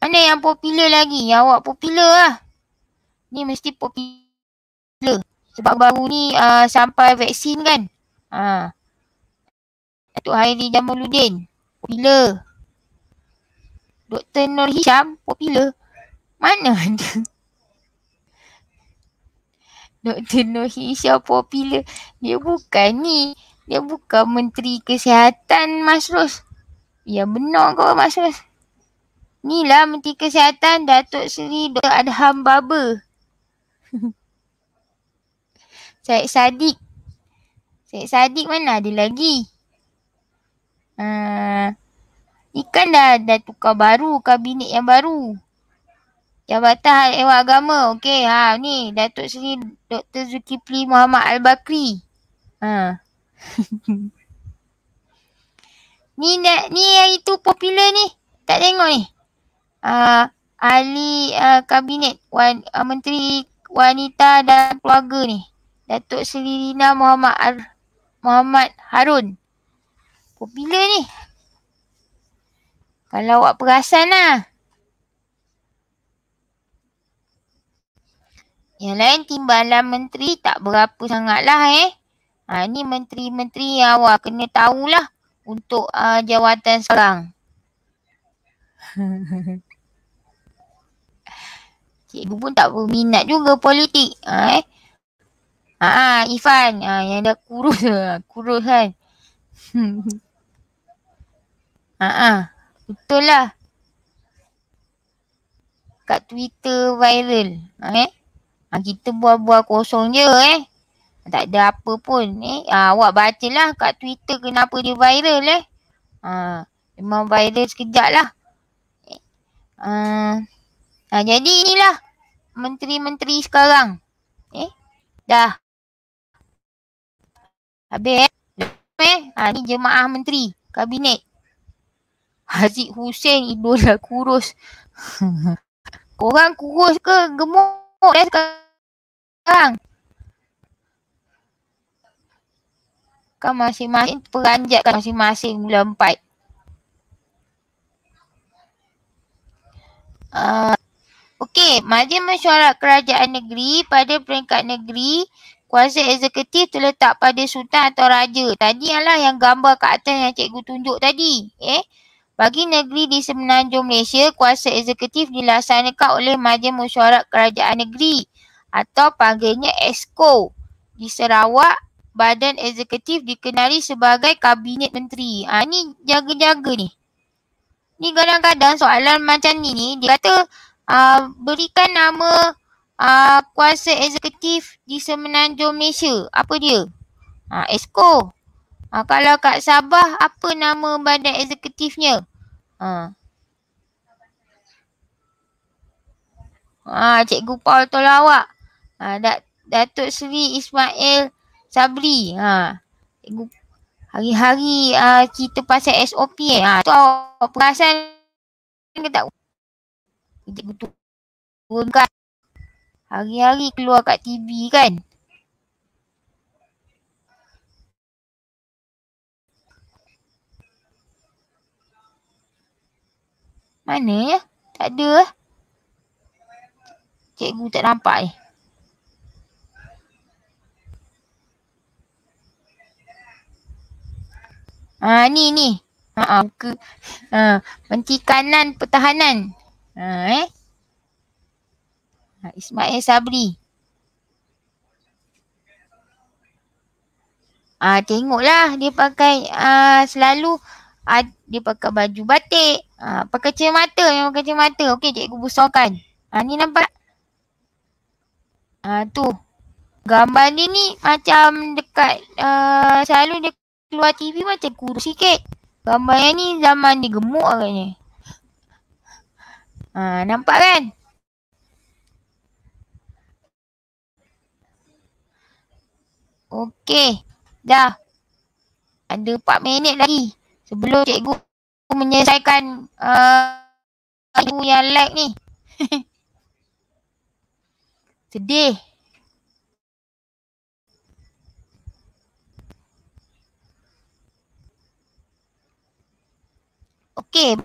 Mana yang popular lagi? Yang awak popular lah. Ni mesti popular sebab baru ni uh, sampai vaksin kan. Ha. Datuk Hairi Jamaluddin, popular. Dr. Nur Hisham, popular. Mana ada? Dr. Nur Hisham popular. Dia bukan ni. Dia bukan Menteri Kesihatan Mas Ros. Ya benar kau Mas Ros. Inilah Menteri Kesihatan Datuk Seri Dr. Adham Baba. Syed Sadiq. Syed Sadiq mana ada lagi? Uh, kan dah, dah tukar baru, kabinet yang baru. Jabatan Ewa Agama. Okey, ha ni Datuk Seri Dr. Zulkifli Muhammad Al-Bakri. Ha. ni ni yang itu popular ni. Tak tengok ni. Uh, ahli uh, kabinet wan, uh, menteri wanita dan keluarga ni. Datuk Seri Rina Muhammad, Ar- Muhammad Harun. Popular ni. Kalau awak perasan lah. Yang lain timbalan menteri tak berapa sangat lah eh. Ha, ni menteri-menteri yang awak kena tahulah untuk uh, jawatan sekarang. Cikgu pun tak berminat juga politik. Ha, eh. Ah, Ifan, ah, yang dah kurus kurus kan. ah, ah, betul lah. Kat Twitter viral. Eh? Ah, kita buah-buah kosong je eh. Tak ada apa pun. Eh? Ah, awak lah, kat Twitter kenapa dia viral eh. Ah, memang viral sekejap lah. Eh? Ah, jadi inilah menteri-menteri sekarang. Eh? Dah. Habis eh. eh? Ha, ni jemaah menteri. Kabinet. Haziq Hussein idul dah kurus. Korang kurus ke gemuk dah eh, sekarang? Kan masing-masing peranjat kan masing-masing bulan empat. Uh, Okey, Majlis Mesyuarat Kerajaan Negeri pada peringkat negeri kuasa eksekutif terletak pada sultan atau raja. Tadi ialah yang gambar kat atas yang cikgu tunjuk tadi. Eh? Bagi negeri di semenanjung Malaysia, kuasa eksekutif dilaksanakan oleh Majlis Mesyuarat Kerajaan Negeri atau panggilnya EXCO. Di Sarawak, badan eksekutif dikenali sebagai Kabinet Menteri. Ha, ni jaga-jaga ni. Ni kadang-kadang soalan macam ni ni, dia kata uh, berikan nama uh, kuasa eksekutif di Semenanjung Malaysia. Apa dia? Ha, ah, Esko. Ha, ah, kalau kat Sabah, apa nama badan eksekutifnya? Ha. Uh. Ha, uh, Cikgu Paul tolong awak. Ha, Dat Datuk Sri Ismail Sabri. Ha. Uh. Cikgu Hari-hari uh, kita pasal SOP eh. Ha, tu awak perasan ke tak? Kita turunkan. Hari-hari keluar kat TV kan. Mana ya? Tak ada. Ya? Cikgu tak nampak ni. Eh. Ha ni ni. Ha, ha muka. Ha menti kanan pertahanan. Ha eh. Ha, Ismail Sabri. Ah tengoklah dia pakai ah selalu ah, dia pakai baju batik. Ah pakai cermata, memang pakai cermata. Okey, cikgu besarkan. Ah ni nampak? Ah tu. Gambar ni ni macam dekat ah selalu dia keluar TV macam kurus sikit. Gambar yang ni zaman dia gemuk agaknya. Ah nampak kan? Okey. Dah. Ada 4 minit lagi. Sebelum cikgu menyelesaikan uh, cikgu yang like ni. Sedih. Okey,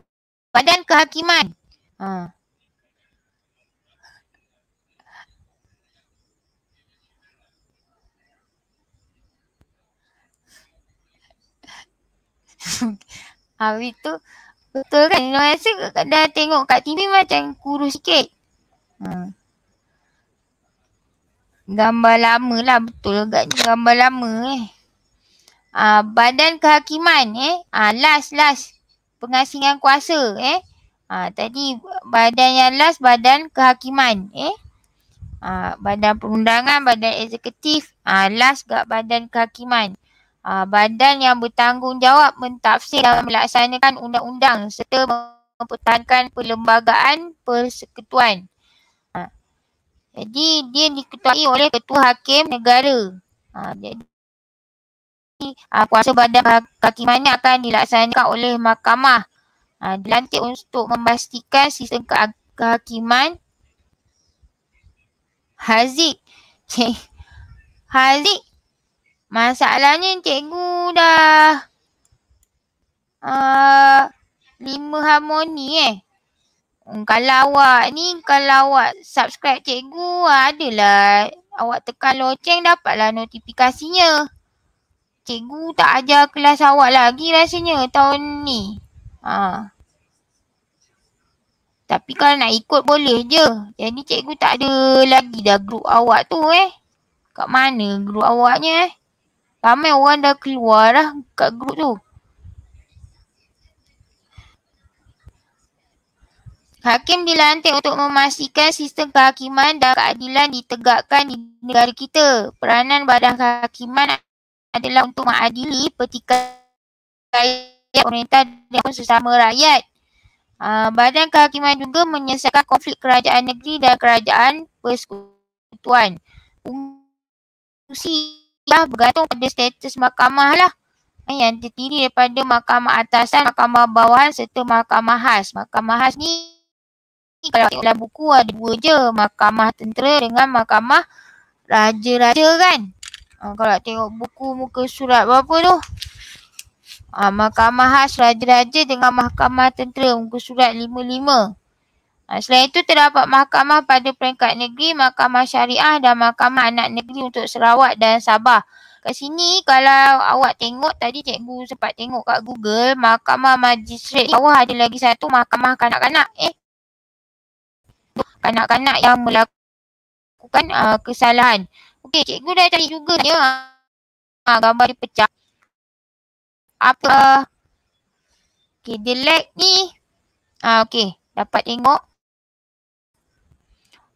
badan kehakiman. Haa. Habis tu betul kan Nur rasa dah tengok kat TV macam kurus sikit. Hmm. Gambar lama lah betul agaknya lah gambar lama eh. Ah, badan kehakiman eh. Ah, last last pengasingan kuasa eh. Ah, tadi badan yang last badan kehakiman eh. Ah, badan perundangan, badan eksekutif. Ah, last gak badan kehakiman uh, ah, badan yang bertanggungjawab mentafsir dan melaksanakan undang-undang serta mempertahankan perlembagaan persekutuan. Uh, jadi dia diketuai oleh ketua hakim negara. Uh, jadi uh, kuasa badan kehakimannya akan dilaksanakan oleh mahkamah. Uh, dilantik untuk memastikan sistem ke- kehakiman Haziq. Okay. Masalahnya cikgu dah uh, lima harmoni eh. Hmm, kalau awak ni, kalau awak subscribe cikgu adalah awak tekan loceng dapatlah notifikasinya. Cikgu tak ajar kelas awak lagi rasanya tahun ni. Ha. Tapi kalau nak ikut boleh je. Jadi cikgu tak ada lagi dah grup awak tu eh. Kat mana grup awaknya eh. Ramai orang dah keluar lah kat grup tu. Hakim dilantik untuk memastikan sistem kehakiman dan keadilan ditegakkan di negara kita. Peranan badan kehakiman adalah untuk mengadili pertikaian pemerintah dan sesama rakyat. Ah, badan kehakiman juga menyelesaikan konflik kerajaan negeri dan kerajaan persekutuan. Fungsi rakyat bergantung pada status mahkamah lah eh, yang terdiri daripada mahkamah atasan, mahkamah bawahan serta mahkamah khas. Mahkamah khas ni kalau tengok dalam buku ada dua je. Mahkamah tentera dengan mahkamah raja-raja kan. Ha, kalau tengok buku muka surat berapa tu. Ha, mahkamah khas raja-raja dengan mahkamah tentera muka surat lima. Ha, selain itu terdapat mahkamah pada peringkat negeri, mahkamah syariah dan mahkamah anak negeri untuk Sarawak dan Sabah. Kat sini kalau awak tengok tadi cikgu sempat tengok kat Google mahkamah majistret di bawah ada lagi satu mahkamah kanak-kanak eh. Kanak-kanak yang melakukan uh, kesalahan. Okey cikgu dah cari juga ya. Uh, gambar dia pecah. Apa? Okey the ni. Uh, Okey dapat tengok.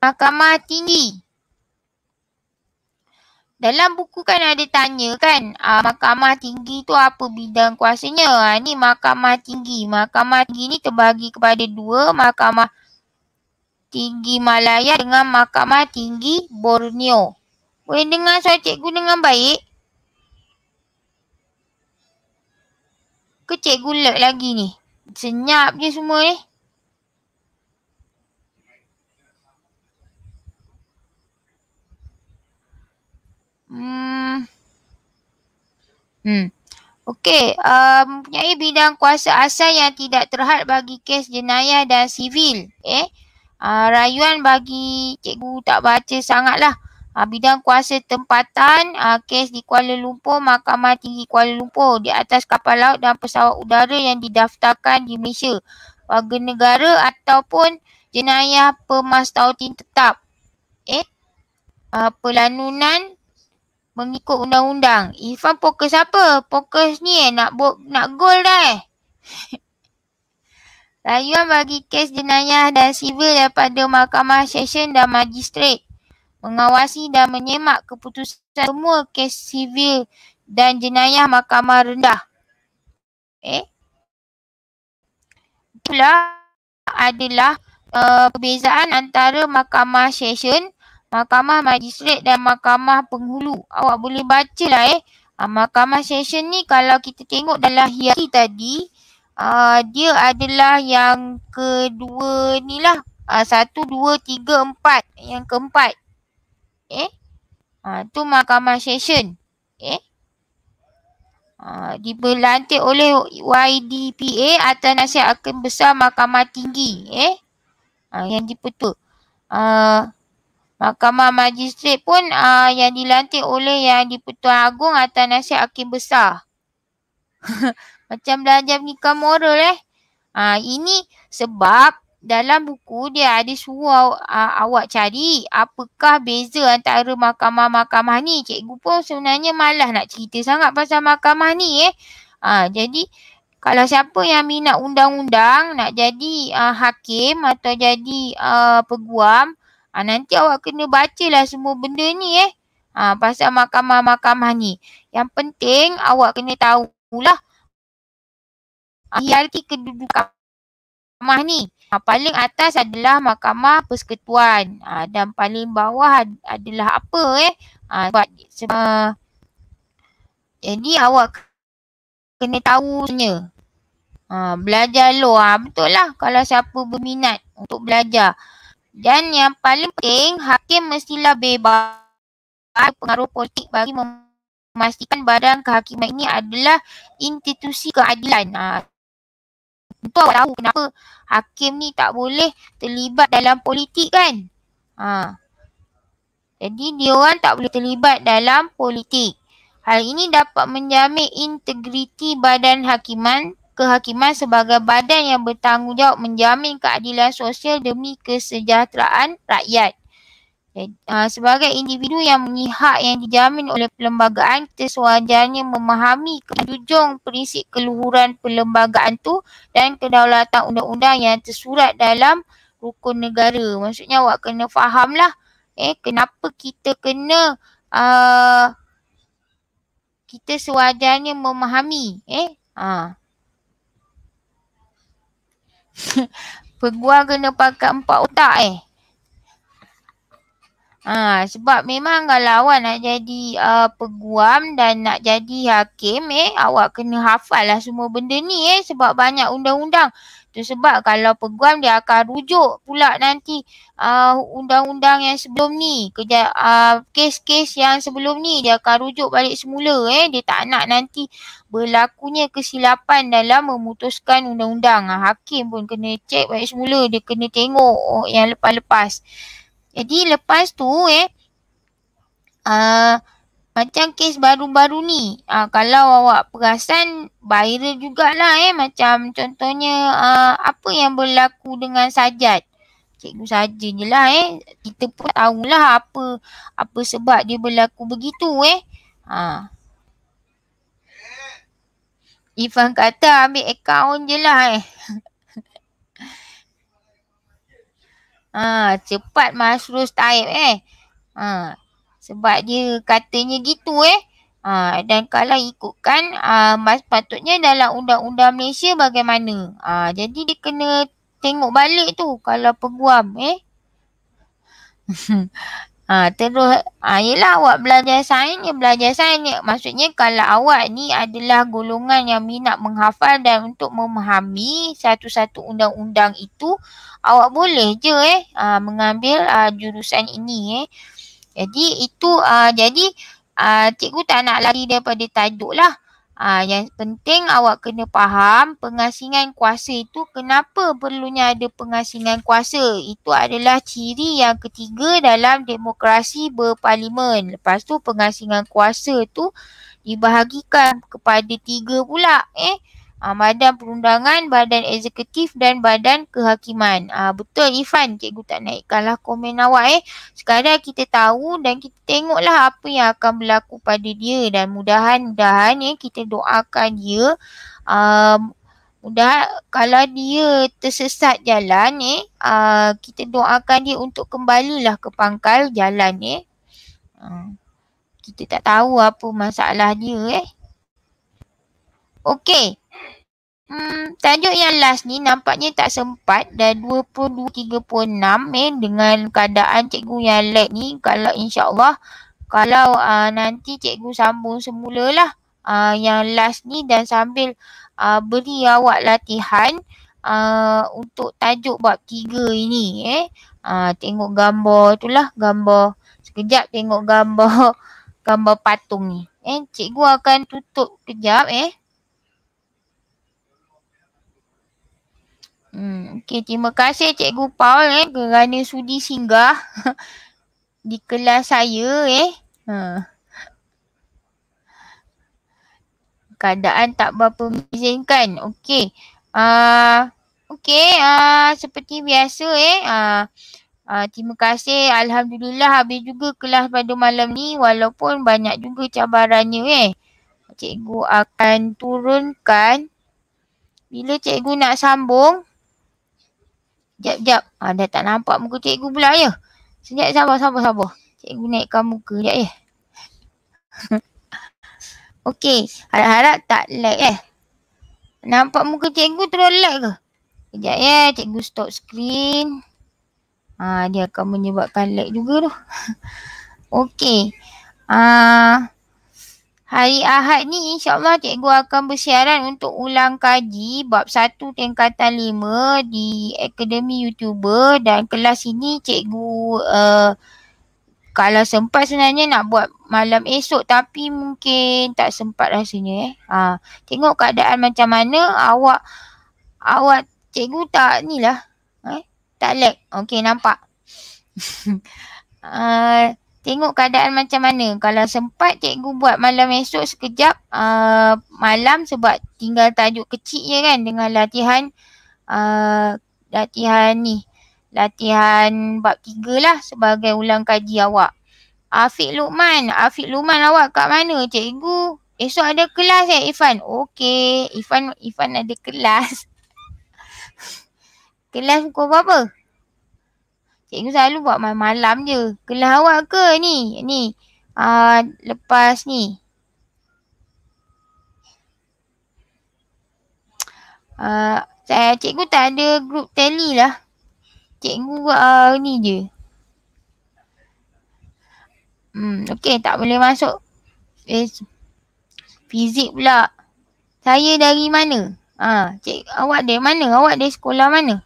Mahkamah Tinggi. Dalam buku kan ada tanya kan uh, Mahkamah Tinggi tu apa bidang kuasanya? Ha, ni Mahkamah Tinggi. Mahkamah Tinggi ni terbagi kepada dua Mahkamah Tinggi Malaya dengan Mahkamah Tinggi Borneo. Boleh dengar suara cikgu dengan baik? Ke cikgu lag lagi ni? Senyap je semua ni. Eh? Hmm. Hmm. Okey, um, mempunyai bidang kuasa asal yang tidak terhad bagi kes jenayah dan sivil. Eh, uh, rayuan bagi cikgu tak baca sangatlah. Uh, bidang kuasa tempatan, uh, kes di Kuala Lumpur, Mahkamah Tinggi Kuala Lumpur di atas kapal laut dan pesawat udara yang didaftarkan di Malaysia. Warga negara ataupun jenayah pemastautin tetap. Eh, uh, pelanunan mengikut undang-undang. Irfan fokus apa? Fokus ni eh, nak bo- nak gol dah eh. Rayuan bagi kes jenayah dan sivil daripada mahkamah sesyen dan magistrat mengawasi dan menyemak keputusan semua kes sivil dan jenayah mahkamah rendah. Eh? itulah adalah uh, perbezaan antara mahkamah session Mahkamah Majistret dan Mahkamah Penghulu. Awak boleh baca lah eh. Uh, mahkamah session ni kalau kita tengok dalam hiasi tadi, uh, dia adalah yang kedua ni lah. Uh, satu, dua, tiga, empat. Yang keempat. Eh? Uh, tu mahkamah session. Eh? Uh, diberlantik oleh YDPA atas nasihat akan besar mahkamah tinggi. Eh? Uh, yang dipertua. Uh, Mahkamah Magistrat pun uh, yang dilantik oleh yang di-Pertuan Agong atas nasihat Hakim Besar. Macam belajar nikah moral eh. Uh, ini sebab dalam buku dia ada suruh uh, awak cari apakah beza antara mahkamah-mahkamah ni. Cikgu pun sebenarnya malah nak cerita sangat pasal mahkamah ni eh. Uh, jadi kalau siapa yang minat undang-undang nak jadi uh, hakim atau jadi uh, peguam Ha, nanti awak kena lah semua benda ni eh. Ha, pasal mahkamah-mahkamah ni. Yang penting awak kena tahulah hierarki kedudukan mahkamah ni. Ha, paling atas adalah mahkamah persekutuan. Ha, dan paling bawah ad- adalah apa eh. Ha, sebab, se- uh, jadi awak kena tahu sebenarnya. Ha, belajar law. Ha, betul lah kalau siapa berminat untuk belajar. Dan yang paling penting, hakim mestilah bebas pengaruh politik bagi memastikan badan kehakiman ini adalah institusi keadilan. Ha. Itu awak tahu kenapa hakim ni tak boleh terlibat dalam politik kan? Ha. Jadi dia orang tak boleh terlibat dalam politik. Hal ini dapat menjamin integriti badan hakiman kehakiman sebagai badan yang bertanggungjawab menjamin keadilan sosial demi kesejahteraan rakyat. Ha, sebagai individu yang menyihak yang dijamin oleh perlembagaan, kita sewajarnya memahami kejujung prinsip keluhuran perlembagaan tu dan kedaulatan undang-undang yang tersurat dalam rukun negara. Maksudnya awak kena fahamlah eh, kenapa kita kena uh, kita sewajarnya memahami eh? Uh. Peguam kena pakai empat otak eh. Ha, sebab memang kalau awak nak jadi uh, peguam dan nak jadi hakim eh, awak kena hafal lah semua benda ni eh sebab banyak undang-undang. Itu sebab kalau peguam dia akan rujuk pula nanti uh, undang-undang yang sebelum ni, kerja ah, kes-kes yang sebelum ni dia akan rujuk balik semula eh dia tak nak nanti berlakunya kesilapan dalam memutuskan undang-undang. Uh, hakim pun kena cek balik semula, dia kena tengok oh, yang lepas-lepas. Jadi lepas tu eh uh, macam kes baru-baru ni ha, kalau awak perasan viral jugalah eh macam contohnya ha, apa yang berlaku dengan sajad, cikgu saja je lah eh kita pun tahulah apa apa sebab dia berlaku begitu eh ha. Ifan kata ambil akaun je lah eh ha, cepat Masrus type eh ha. Sebab dia katanya gitu eh. Ha, dan kalau ikutkan ha, patutnya dalam undang-undang Malaysia bagaimana. Ha, jadi dia kena tengok balik tu kalau peguam eh. ha, terus, ha, yelah awak belajar sains ni, belajar sains ni. Maksudnya kalau awak ni adalah golongan yang minat menghafal dan untuk memahami satu-satu undang-undang itu, awak boleh je eh ha, mengambil ha, jurusan ini eh. Jadi itu uh, jadi uh, cikgu tak nak lari daripada tajuk lah. Uh, yang penting awak kena faham pengasingan kuasa itu kenapa perlunya ada pengasingan kuasa. Itu adalah ciri yang ketiga dalam demokrasi berparlimen. Lepas tu pengasingan kuasa tu dibahagikan kepada tiga pula. Eh? Uh, badan perundangan, badan eksekutif dan badan kehakiman. Uh, betul Ifan, cikgu tak naikkanlah komen awak eh. Sekarang kita tahu dan kita tengoklah apa yang akan berlaku pada dia dan mudah-mudahan eh, kita doakan dia. Uh, Mudah kalau dia tersesat jalan ni, eh, kita doakan dia untuk kembalilah ke pangkal jalan ni. Eh. kita tak tahu apa masalah dia eh. Okey. Hmm, tajuk yang last ni nampaknya tak sempat dah 22.36 eh dengan keadaan cikgu yang lag ni kalau insyaAllah kalau uh, nanti cikgu sambung semula lah uh, ah, yang last ni dan sambil uh, beri awak latihan uh, untuk tajuk bab tiga ini eh. Uh, tengok gambar tu lah gambar. Sekejap tengok gambar gambar patung ni. Eh, cikgu akan tutup kejap eh. Hmm, okay, terima kasih Cikgu Paul eh kerana sudi singgah di kelas saya eh. Ha. Keadaan tak berapa mengizinkan. Okey. Uh, Okey, uh, seperti biasa eh. Uh, uh, terima kasih. Alhamdulillah habis juga kelas pada malam ni walaupun banyak juga cabarannya eh. Cikgu akan turunkan. Bila cikgu nak sambung, Jap, jap. Ha, dah tak nampak muka cikgu pula ya. Sekejap sabar, sabar, sabar. Cikgu naikkan muka sekejap ya. Okey. Harap-harap tak lag eh. Nampak muka cikgu terus lag ke? Sekejap ya. Cikgu stop screen. Ha, dia akan menyebabkan lag juga tu. Okey. ah. Uh... Hari Ahad ni insya Allah cikgu akan bersiaran untuk ulang kaji bab 1 tingkatan 5 di Akademi Youtuber dan kelas ini cikgu uh, kalau sempat sebenarnya nak buat malam esok tapi mungkin tak sempat rasanya eh. Ha, tengok keadaan macam mana awak awak cikgu tak ni lah. Eh, tak lag. Okey nampak. uh, Tengok keadaan macam mana. Kalau sempat cikgu buat malam esok sekejap uh, malam sebab tinggal tajuk kecil je kan dengan latihan uh, latihan ni. Latihan bab tiga lah sebagai ulang kaji awak. Afiq Luqman. Afiq Luqman awak kat mana cikgu? Esok ada kelas eh Ifan? Okey. Ifan, Ifan ada kelas. kelas pukul berapa? Cikgu selalu buat malam-malam je. Kelas awal ke ni? Ni. Uh, lepas ni. Ah, saya cikgu tak ada grup tally lah. Cikgu uh, ni je. Hmm, okay, tak boleh masuk. Eh, fizik pula. Saya dari mana? Ah, uh, cik awak dari mana? Awak dari sekolah mana?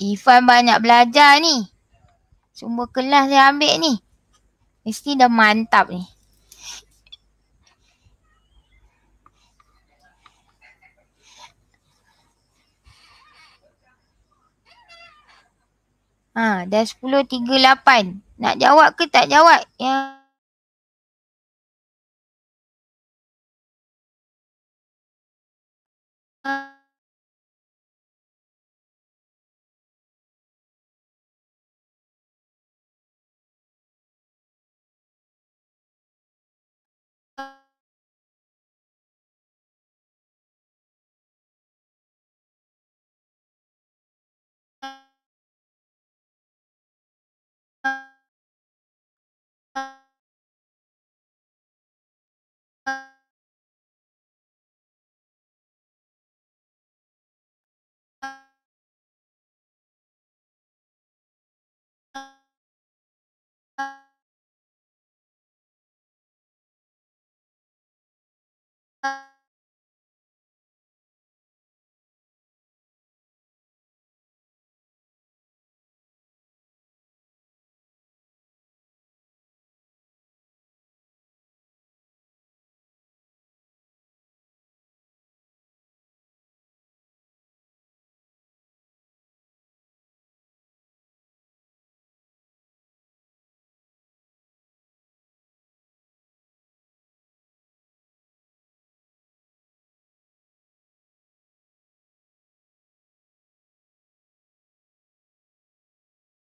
Ifan banyak belajar ni. Semua kelas dia ambil ni. Mesti dah mantap ni. Ha, dah sepuluh tiga lapan, Nak jawab ke tak jawab? Ya. Yang... uh